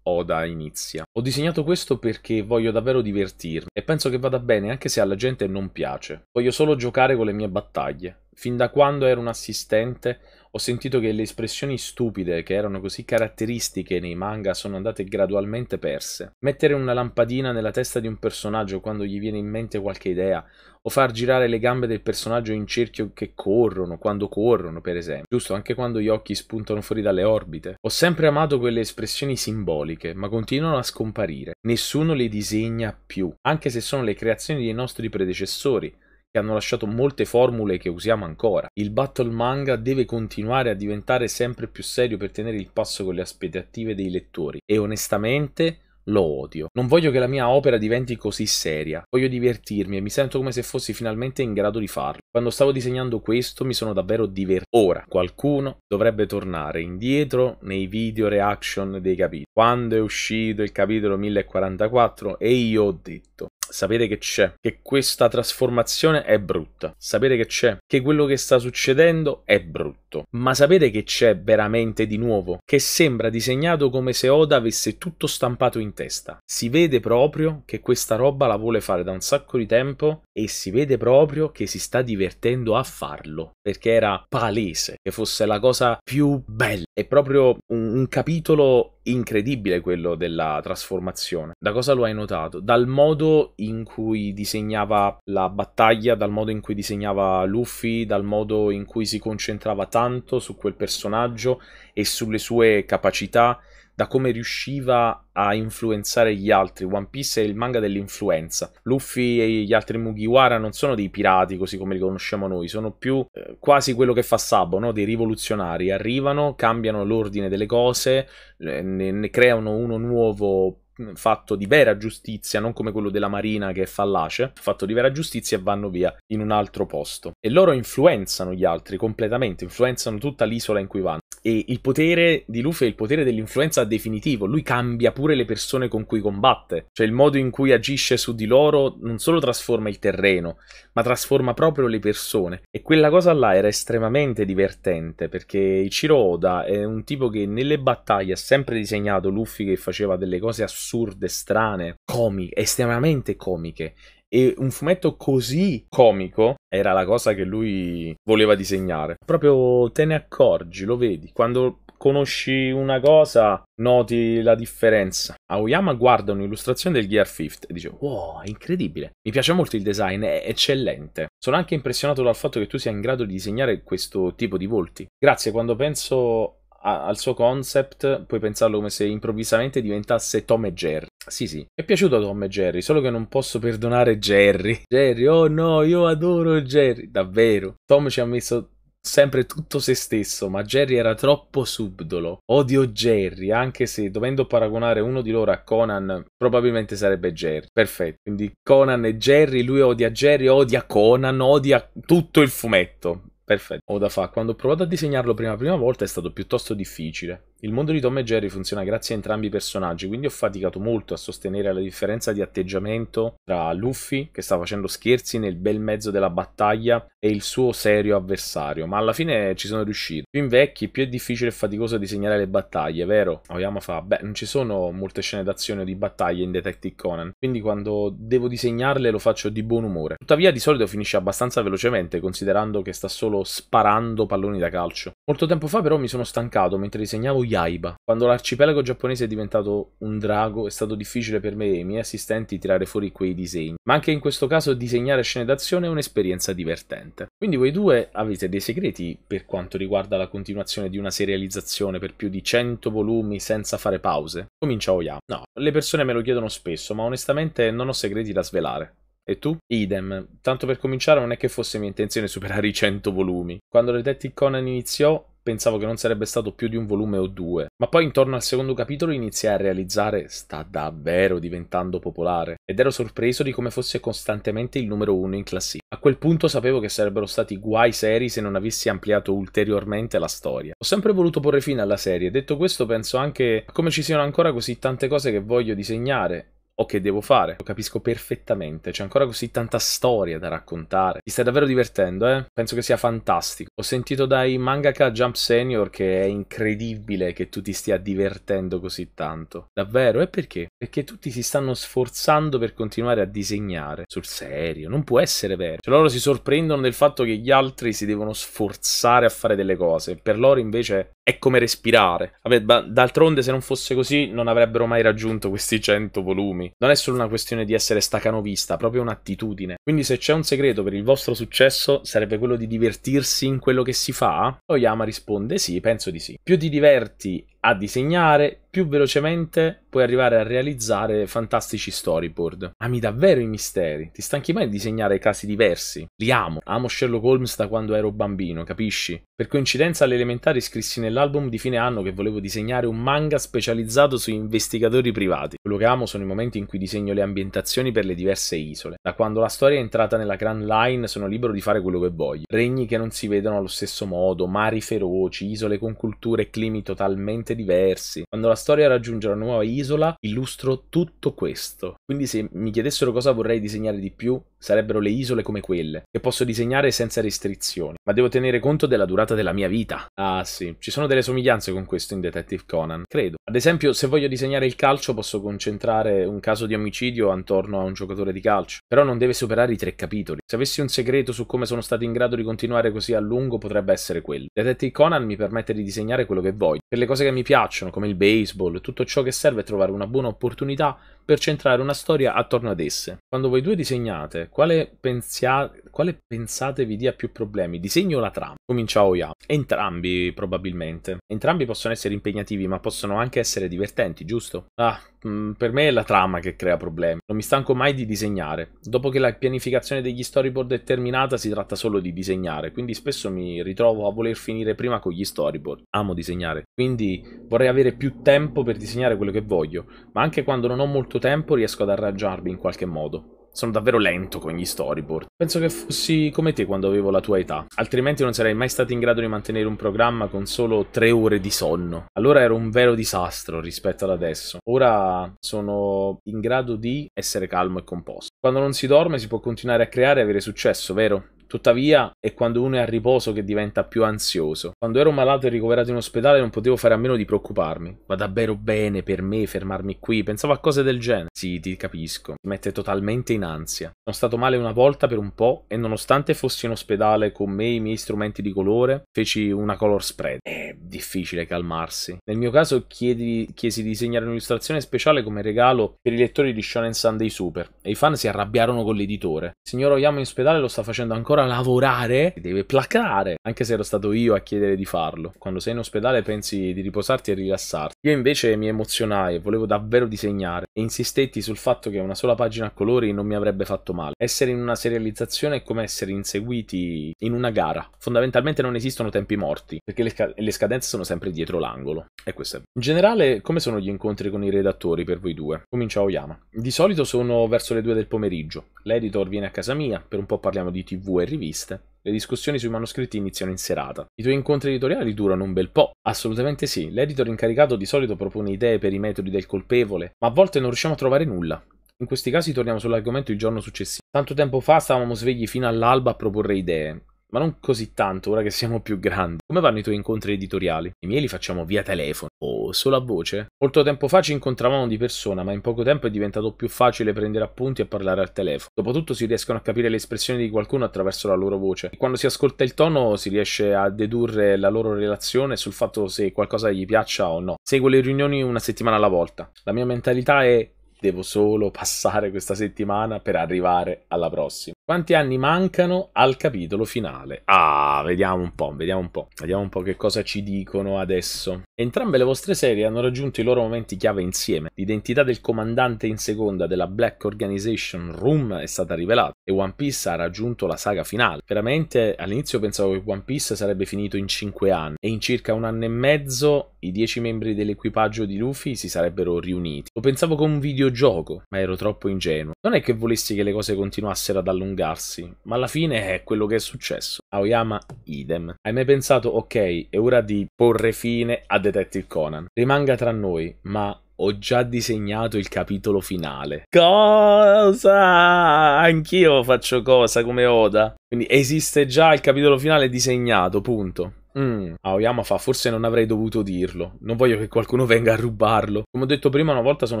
Oda inizia. Ho disegnato questo perché voglio davvero divertirmi e penso che vada bene anche se alla gente non piace. Voglio solo giocare con le mie battaglie. Fin da quando ero un assistente ho sentito che le espressioni stupide che erano così caratteristiche nei manga sono andate gradualmente perse. Mettere una lampadina nella testa di un personaggio quando gli viene in mente qualche idea, o far girare le gambe del personaggio in cerchio che corrono, quando corrono, per esempio, giusto anche quando gli occhi spuntano fuori dalle orbite. Ho sempre amato quelle espressioni simboliche, ma continuano a scomparire. Nessuno le disegna più, anche se sono le creazioni dei nostri predecessori, che hanno lasciato molte formule che usiamo ancora. Il battle manga deve continuare a diventare sempre più serio per tenere il passo con le aspettative dei lettori e onestamente lo odio. Non voglio che la mia opera diventi così seria. Voglio divertirmi e mi sento come se fossi finalmente in grado di farlo. Quando stavo disegnando questo mi sono davvero divertito. Ora, qualcuno dovrebbe tornare indietro nei video reaction dei capitoli. Quando è uscito il capitolo 1044 e io ho detto sapere che c'è, che questa trasformazione è brutta, sapere che c'è, che quello che sta succedendo è brutto, ma sapere che c'è veramente di nuovo, che sembra disegnato come se Oda avesse tutto stampato in testa. Si vede proprio che questa roba la vuole fare da un sacco di tempo e si vede proprio che si sta divertendo a farlo, perché era palese che fosse la cosa più bella è proprio un, un capitolo incredibile quello della trasformazione. Da cosa lo hai notato? Dal modo in cui disegnava la battaglia, dal modo in cui disegnava Luffy, dal modo in cui si concentrava tanto su quel personaggio e sulle sue capacità da come riusciva a influenzare gli altri. One Piece è il manga dell'influenza. Luffy e gli altri Mugiwara non sono dei pirati così come li conosciamo noi, sono più eh, quasi quello che fa Sabo, no? dei rivoluzionari. Arrivano, cambiano l'ordine delle cose, ne, ne creano uno nuovo mm, fatto di vera giustizia, non come quello della Marina che è fallace, fatto di vera giustizia e vanno via in un altro posto. E loro influenzano gli altri completamente, influenzano tutta l'isola in cui vanno e il potere di Luffy è il potere dell'influenza definitivo, lui cambia pure le persone con cui combatte, cioè il modo in cui agisce su di loro non solo trasforma il terreno, ma trasforma proprio le persone e quella cosa là era estremamente divertente perché Ichiro Oda è un tipo che nelle battaglie ha sempre disegnato Luffy che faceva delle cose assurde, strane, comiche, estremamente comiche e un fumetto così comico era la cosa che lui voleva disegnare. Proprio te ne accorgi, lo vedi. Quando conosci una cosa, noti la differenza. Aoyama guarda un'illustrazione del Gear 5 e dice: Wow, è incredibile! Mi piace molto il design, è eccellente. Sono anche impressionato dal fatto che tu sia in grado di disegnare questo tipo di volti. Grazie, quando penso al suo concept puoi pensarlo come se improvvisamente diventasse Tom e Jerry. Sì, sì, è piaciuto Tom e Jerry, solo che non posso perdonare Jerry. Jerry, oh no, io adoro Jerry, davvero. Tom ci ha messo sempre tutto se stesso, ma Jerry era troppo subdolo. Odio Jerry, anche se dovendo paragonare uno di loro a Conan, probabilmente sarebbe Jerry. Perfetto. Quindi Conan e Jerry, lui odia Jerry, odia Conan, odia tutto il fumetto. Perfetto, ho da fare. Quando ho provato a disegnarlo prima, prima volta è stato piuttosto difficile. Il mondo di Tom e Jerry funziona grazie a entrambi i personaggi, quindi ho faticato molto a sostenere la differenza di atteggiamento tra Luffy, che sta facendo scherzi nel bel mezzo della battaglia, e il suo serio avversario, ma alla fine ci sono riuscito. Più invecchi, più è difficile e faticoso disegnare le battaglie, vero? Oyama fa, beh, non ci sono molte scene d'azione o di battaglie in Detective Conan, quindi quando devo disegnarle lo faccio di buon umore. Tuttavia di solito finisce abbastanza velocemente, considerando che sta solo sparando palloni da calcio. Molto tempo fa però mi sono stancato mentre disegnavo gli di Quando l'arcipelago giapponese è diventato un drago è stato difficile per me e i miei assistenti tirare fuori quei disegni, ma anche in questo caso disegnare scene d'azione è un'esperienza divertente. Quindi voi due avete dei segreti per quanto riguarda la continuazione di una serializzazione per più di 100 volumi senza fare pause? Comincia Oyama. No, le persone me lo chiedono spesso, ma onestamente non ho segreti da svelare. E tu? Idem. Tanto per cominciare non è che fosse mia intenzione superare i 100 volumi. Quando Detective Conan iniziò, pensavo che non sarebbe stato più di un volume o due, ma poi intorno al secondo capitolo iniziai a realizzare sta davvero diventando popolare ed ero sorpreso di come fosse costantemente il numero uno in classifica. A quel punto sapevo che sarebbero stati guai seri se non avessi ampliato ulteriormente la storia. Ho sempre voluto porre fine alla serie, detto questo penso anche a come ci siano ancora così tante cose che voglio disegnare o che devo fare. Lo capisco perfettamente, c'è ancora così tanta storia da raccontare. Ti stai davvero divertendo, eh? Penso che sia fantastico. Ho sentito dai mangaka Jump Senior che è incredibile che tu ti stia divertendo così tanto. Davvero? E perché? Perché tutti si stanno sforzando per continuare a disegnare. Sul serio, non può essere vero. Cioè loro si sorprendono del fatto che gli altri si devono sforzare a fare delle cose. Per loro invece è come respirare. Vabbè, d'altronde se non fosse così non avrebbero mai raggiunto questi 100 volumi. Non è solo una questione di essere stacanovista, proprio un'attitudine. Quindi se c'è un segreto per il vostro successo sarebbe quello di divertirsi in quello che si fa? Oyama risponde sì, penso di sì. Più ti diverti a disegnare, più velocemente puoi arrivare a realizzare fantastici storyboard. Ami davvero i misteri, ti stanchi mai di disegnare casi diversi? Li amo, amo Sherlock Holmes da quando ero bambino, capisci? Per coincidenza all'elementare scrissi nell'album di fine anno che volevo disegnare un manga specializzato su investigatori privati. Quello che amo sono i momenti in cui disegno le ambientazioni per le diverse isole. Da quando la storia è entrata nella Grand Line sono libero di fare quello che voglio. Regni che non si vedono allo stesso modo, mari feroci, isole con culture e climi totalmente ambiente diversi. Quando la storia raggiunge una nuova isola, illustro tutto questo. Quindi se mi chiedessero cosa vorrei disegnare di più, sarebbero le isole come quelle, che posso disegnare senza restrizioni, ma devo tenere conto della durata della mia vita. Ah sì, ci sono delle somiglianze con questo in Detective Conan, credo. Ad esempio, se voglio disegnare il calcio posso concentrare un caso di omicidio attorno a un giocatore di calcio, però non deve superare i tre capitoli. Se avessi un segreto su come sono stato in grado di continuare così a lungo potrebbe essere quello. Detective Conan mi permette di disegnare quello che voglio. Per le cose che mi piacciono, come il baseball, tutto ciò che serve è trovare una buona opportunità per centrare una storia attorno ad esse. Quando voi due disegnate, quale, pensia- quale pensate vi dia più problemi? Disegno la trama? Comincia Oya. Entrambi, probabilmente. Entrambi possono essere impegnativi, ma possono anche essere divertenti, giusto? Ah, mm, per me è la trama che crea problemi. Non mi stanco mai di disegnare. Dopo che la pianificazione degli storyboard è terminata, si tratta solo di disegnare, quindi spesso mi ritrovo a voler finire prima con gli storyboard. Amo disegnare, quindi vorrei avere più tempo per disegnare quello che voglio, ma anche quando non ho molto tanto tempo riesco ad arrangiarmi in qualche modo. Sono davvero lento con gli storyboard. Penso che fossi come te quando avevo la tua età, altrimenti non sarei mai stato in grado di mantenere un programma con solo tre ore di sonno. Allora ero un vero disastro rispetto ad adesso. Ora sono in grado di essere calmo e composto. Quando non si dorme si può continuare a creare e avere successo, vero? Tuttavia è quando uno è a riposo che diventa più ansioso. Quando ero malato e ricoverato in ospedale non potevo fare a meno di preoccuparmi. Va davvero bene per me fermarmi qui? Pensavo a cose del genere. Sì, ti capisco. Mi mette totalmente in ansia. Sono stato male una volta per un po' e nonostante fossi in ospedale con me e i miei strumenti di colore, feci una color spread. È difficile calmarsi. Nel mio caso chiedi, chiesi di disegnare un'illustrazione speciale come regalo per i lettori di Shonen Sunday Super e i fan si arrabbiarono con l'editore. Il signor Oyama in ospedale lo sta facendo ancora ancora lavorare, ti deve placare, anche se ero stato io a chiedere di farlo. Quando sei in ospedale pensi di riposarti e rilassarti. Io invece mi emozionai e volevo davvero disegnare e insistetti sul fatto che una sola pagina a colori non mi avrebbe fatto male. Essere in una serializzazione è come essere inseguiti in una gara. Fondamentalmente non esistono tempi morti, perché le, sc- le scadenze sono sempre dietro l'angolo. E questo è. In generale, come sono gli incontri con i redattori per voi due? Cominciamo Oyama. Di solito sono verso le due del pomeriggio. L'editor viene a casa mia, per un po' parliamo di TV e e riviste, le discussioni sui manoscritti iniziano in serata. I tuoi incontri editoriali durano un bel po'. Assolutamente sì, l'editor incaricato di solito propone idee per i metodi del colpevole, ma a volte non riusciamo a trovare nulla. In questi casi torniamo sull'argomento il giorno successivo. Tanto tempo fa stavamo svegli fino all'alba a proporre idee, ma non così tanto ora che siamo più grandi. Come vanno i tuoi incontri editoriali? I miei li facciamo via telefono o solo a voce? Molto tempo fa ci incontravamo di persona, ma in poco tempo è diventato più facile prendere appunti e parlare al telefono. Dopotutto si riescono a capire le espressioni di qualcuno attraverso la loro voce e quando si ascolta il tono si riesce a dedurre la loro relazione sul fatto se qualcosa gli piaccia o no. Seguo le riunioni una settimana alla volta. La mia mentalità è devo solo passare questa settimana per arrivare alla prossima. Quanti anni mancano al capitolo finale? Ah, vediamo un po', vediamo un po', vediamo un po' che cosa ci dicono adesso. Entrambe le vostre serie hanno raggiunto i loro momenti chiave insieme. L'identità del comandante in seconda della Black Organization Room è stata rivelata e One Piece ha raggiunto la saga finale. Veramente all'inizio pensavo che One Piece sarebbe finito in 5 anni e in circa un anno e mezzo i 10 membri dell'equipaggio di Luffy si sarebbero riuniti. Lo pensavo come un videogioco, ma ero troppo ingenuo. Non è che volessi che le cose continuassero ad allungarsi allungarsi, ma alla fine è quello che è successo. Aoyama idem. Hai mai pensato, ok, è ora di porre fine a Detective Conan? Rimanga tra noi, ma ho già disegnato il capitolo finale. Cosa? Anch'io faccio cosa come Oda. Quindi esiste già il capitolo finale disegnato, punto. Mm, Aoyama fa, forse non avrei dovuto dirlo. Non voglio che qualcuno venga a rubarlo. Come ho detto prima, una volta sono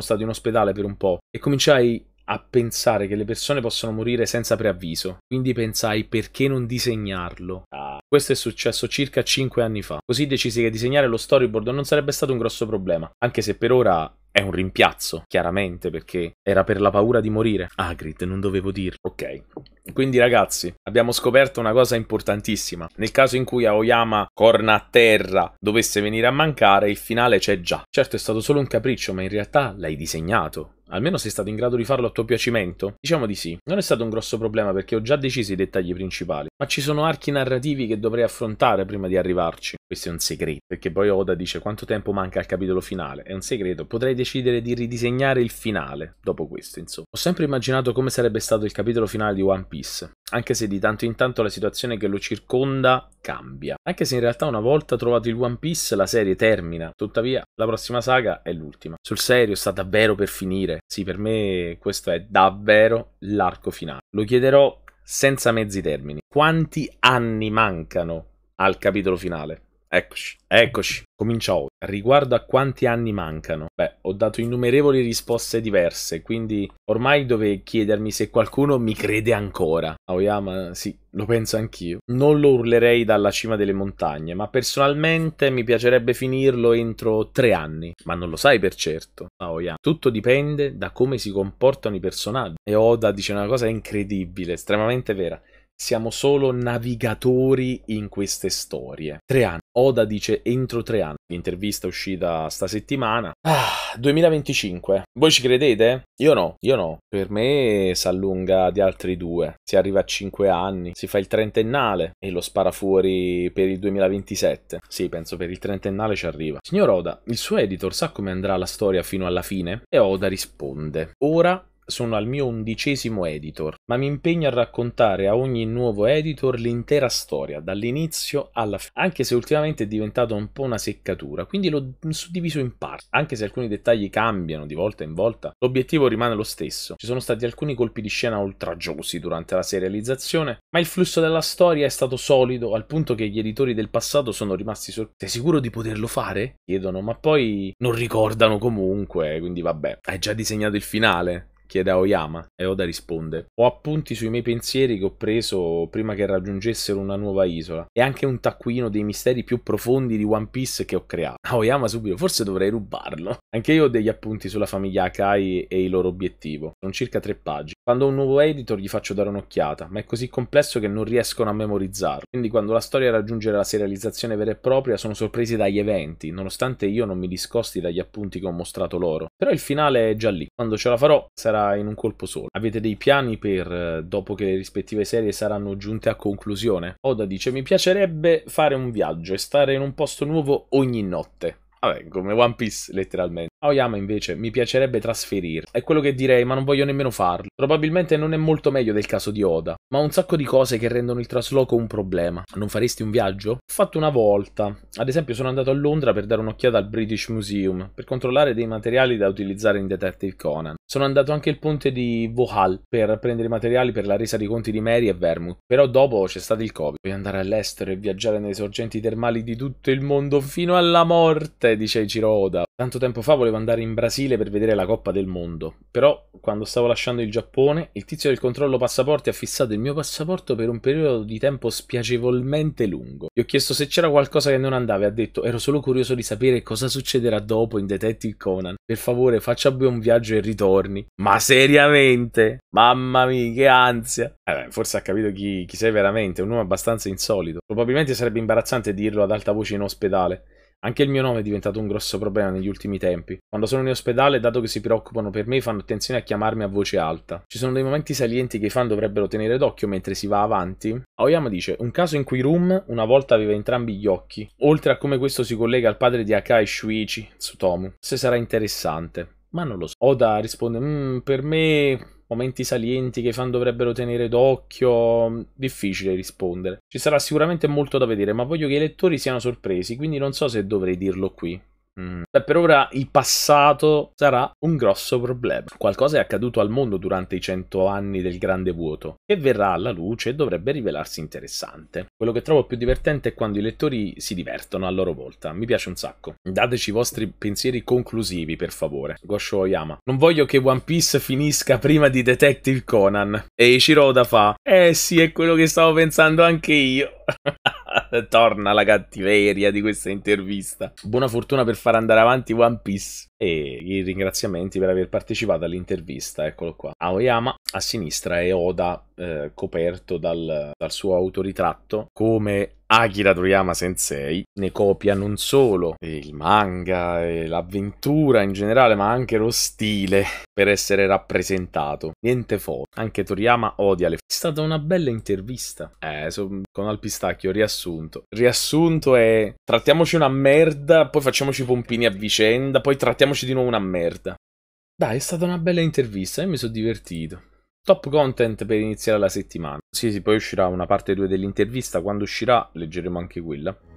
stato in ospedale per un po' e cominciai a pensare che le persone possono morire senza preavviso, quindi pensai perché non disegnarlo. Ah, questo è successo circa 5 anni fa, così decisi che disegnare lo storyboard non sarebbe stato un grosso problema, anche se per ora è un rimpiazzo, chiaramente, perché era per la paura di morire. Agrid, non dovevo dirlo. Ok. Quindi ragazzi, abbiamo scoperto una cosa importantissima. Nel caso in cui Aoyama, corna a terra, dovesse venire a mancare, il finale c'è già. Certo è stato solo un capriccio, ma in realtà l'hai disegnato Almeno sei stato in grado di farlo a tuo piacimento? Diciamo di sì. Non è stato un grosso problema perché ho già deciso i dettagli principali, ma ci sono archi narrativi che dovrei affrontare prima di arrivarci. Questo è un segreto, perché poi Oda dice quanto tempo manca al capitolo finale. È un segreto, potrei decidere di ridisegnare il finale dopo questo, insomma. Ho sempre immaginato come sarebbe stato il capitolo finale di One Piece anche se di tanto in tanto la situazione che lo circonda cambia. Anche se in realtà una volta trovato il One Piece la serie termina, tuttavia la prossima saga è l'ultima. Sul serio sta davvero per finire. Sì, per me questo è davvero l'arco finale. Lo chiederò senza mezzi termini. Quanti anni mancano al capitolo finale? Eccoci, eccoci, comincia oggi. Riguardo a quanti anni mancano, beh, ho dato innumerevoli risposte diverse, quindi ormai dovevo chiedermi se qualcuno mi crede ancora. Aoyama, ah, oh, sì, lo penso anch'io. Non lo urlerei dalla cima delle montagne, ma personalmente mi piacerebbe finirlo entro tre anni. Ma non lo sai per certo, Aoyama. Ah, oh, Tutto dipende da come si comportano i personaggi. E Oda dice una cosa incredibile, estremamente vera. Siamo solo navigatori in queste storie. Tre anni. Oda dice entro tre anni. L'intervista è uscita sta settimana. Ah, 2025. Voi ci credete? Io no, io no. Per me si allunga di altri due. Si arriva a cinque anni, si fa il trentennale e lo spara fuori per il 2027. Sì, penso per il trentennale ci arriva. Signor Oda, il suo editor sa come andrà la storia fino alla fine? E Oda risponde. Ora sono al mio undicesimo editor, ma mi impegno a raccontare a ogni nuovo editor l'intera storia, dall'inizio alla fine, anche se ultimamente è diventato un po' una seccatura, quindi l'ho suddiviso in parte, anche se alcuni dettagli cambiano di volta in volta, l'obiettivo rimane lo stesso. Ci sono stati alcuni colpi di scena oltraggiosi durante la serializzazione, ma il flusso della storia è stato solido al punto che gli editori del passato sono rimasti sorpresi. Sei sicuro di poterlo fare? chiedono, ma poi non ricordano comunque, quindi vabbè, hai già disegnato il finale chiede a Oyama e Oda risponde ho appunti sui miei pensieri che ho preso prima che raggiungessero una nuova isola e anche un taccuino dei misteri più profondi di One Piece che ho creato. A Oyama subito forse dovrei rubarlo. Anche io ho degli appunti sulla famiglia Akai e il loro obiettivo. Sono circa tre pagine. Quando ho un nuovo editor gli faccio dare un'occhiata, ma è così complesso che non riescono a memorizzarlo. Quindi quando la storia raggiunge la serializzazione vera e propria sono sorpresi dagli eventi, nonostante io non mi discosti dagli appunti che ho mostrato loro. Però il finale è già lì. Quando ce la farò sarà in un colpo solo. Avete dei piani per eh, dopo che le rispettive serie saranno giunte a conclusione? Oda dice: Mi piacerebbe fare un viaggio e stare in un posto nuovo ogni notte. Vabbè, come One Piece letteralmente. Aoyama invece mi piacerebbe trasferire. È quello che direi, ma non voglio nemmeno farlo. Probabilmente non è molto meglio del caso di Oda, ma un sacco di cose che rendono il trasloco un problema. Non faresti un viaggio? Ho fatto una volta. Ad esempio sono andato a Londra per dare un'occhiata al British Museum, per controllare dei materiali da utilizzare in Detective Conan. Sono andato anche al ponte di Vohal per prendere i materiali per la resa dei conti di Mary e Vermouth. Però dopo c'è stato il Covid. Puoi andare all'estero e viaggiare nelle sorgenti termali di tutto il mondo fino alla morte Natale dice Ichiro tanto tempo fa volevo andare in Brasile per vedere la Coppa del Mondo, però quando stavo lasciando il Giappone, il tizio del controllo passaporti ha fissato il mio passaporto per un periodo di tempo spiacevolmente lungo. Gli ho chiesto se c'era qualcosa che non andava e ha detto ero solo curioso di sapere cosa succederà dopo in Detective Conan. Per favore faccia buon viaggio e ritorni. Ma seriamente? Mamma mia, che ansia! Eh forse ha capito chi, chi sei veramente, un uomo abbastanza insolito. Probabilmente sarebbe imbarazzante dirlo ad alta voce in ospedale. Anche il mio nome è diventato un grosso problema negli ultimi tempi. Quando sono in ospedale, dato che si preoccupano per me, fanno attenzione a chiamarmi a voce alta. Ci sono dei momenti salienti che i fan dovrebbero tenere d'occhio mentre si va avanti. Aoyama dice: Un caso in cui Rum una volta aveva entrambi gli occhi. Oltre a come questo si collega al padre di Akai Shuichi, Tsutomu. Se sarà interessante. Ma non lo so. Oda risponde: mm, Per me momenti salienti che i fan dovrebbero tenere d'occhio, mm, difficile rispondere. Ci sarà sicuramente molto da vedere, ma voglio che i lettori siano sorpresi, quindi non so se dovrei dirlo qui. Mm. Per ora il passato sarà un grosso problema. Qualcosa è accaduto al mondo durante i cento anni del grande vuoto, che verrà alla luce e dovrebbe rivelarsi interessante. Quello che trovo più divertente è quando i lettori si divertono a loro volta. Mi piace un sacco. Dateci i vostri pensieri conclusivi, per favore. Gosho Oyama. Non voglio che One Piece finisca prima di Detective Conan. E Shiroda fa: Eh sì, è quello che stavo pensando anche io. torna la cattiveria di questa intervista. Buona fortuna per far andare avanti One Piece e i ringraziamenti per aver partecipato all'intervista, eccolo qua. Aoyama a sinistra è Oda eh, coperto dal, dal suo autoritratto come Akira Toriyama Sensei ne copia non solo il manga e l'avventura in generale, ma anche lo stile per essere rappresentato. Niente foto. Anche Toriyama odia le foto. È stata una bella intervista. Eh, so, con al pistacchio riassunto. Riassunto è trattiamoci una merda, poi facciamoci pompini a vicenda, poi trattiamoci facciamoci di nuovo una merda. Dai, è stata una bella intervista, io mi sono divertito. Top content per iniziare la settimana. Sì, sì, poi uscirà una parte 2 dell'intervista, quando uscirà leggeremo anche quella.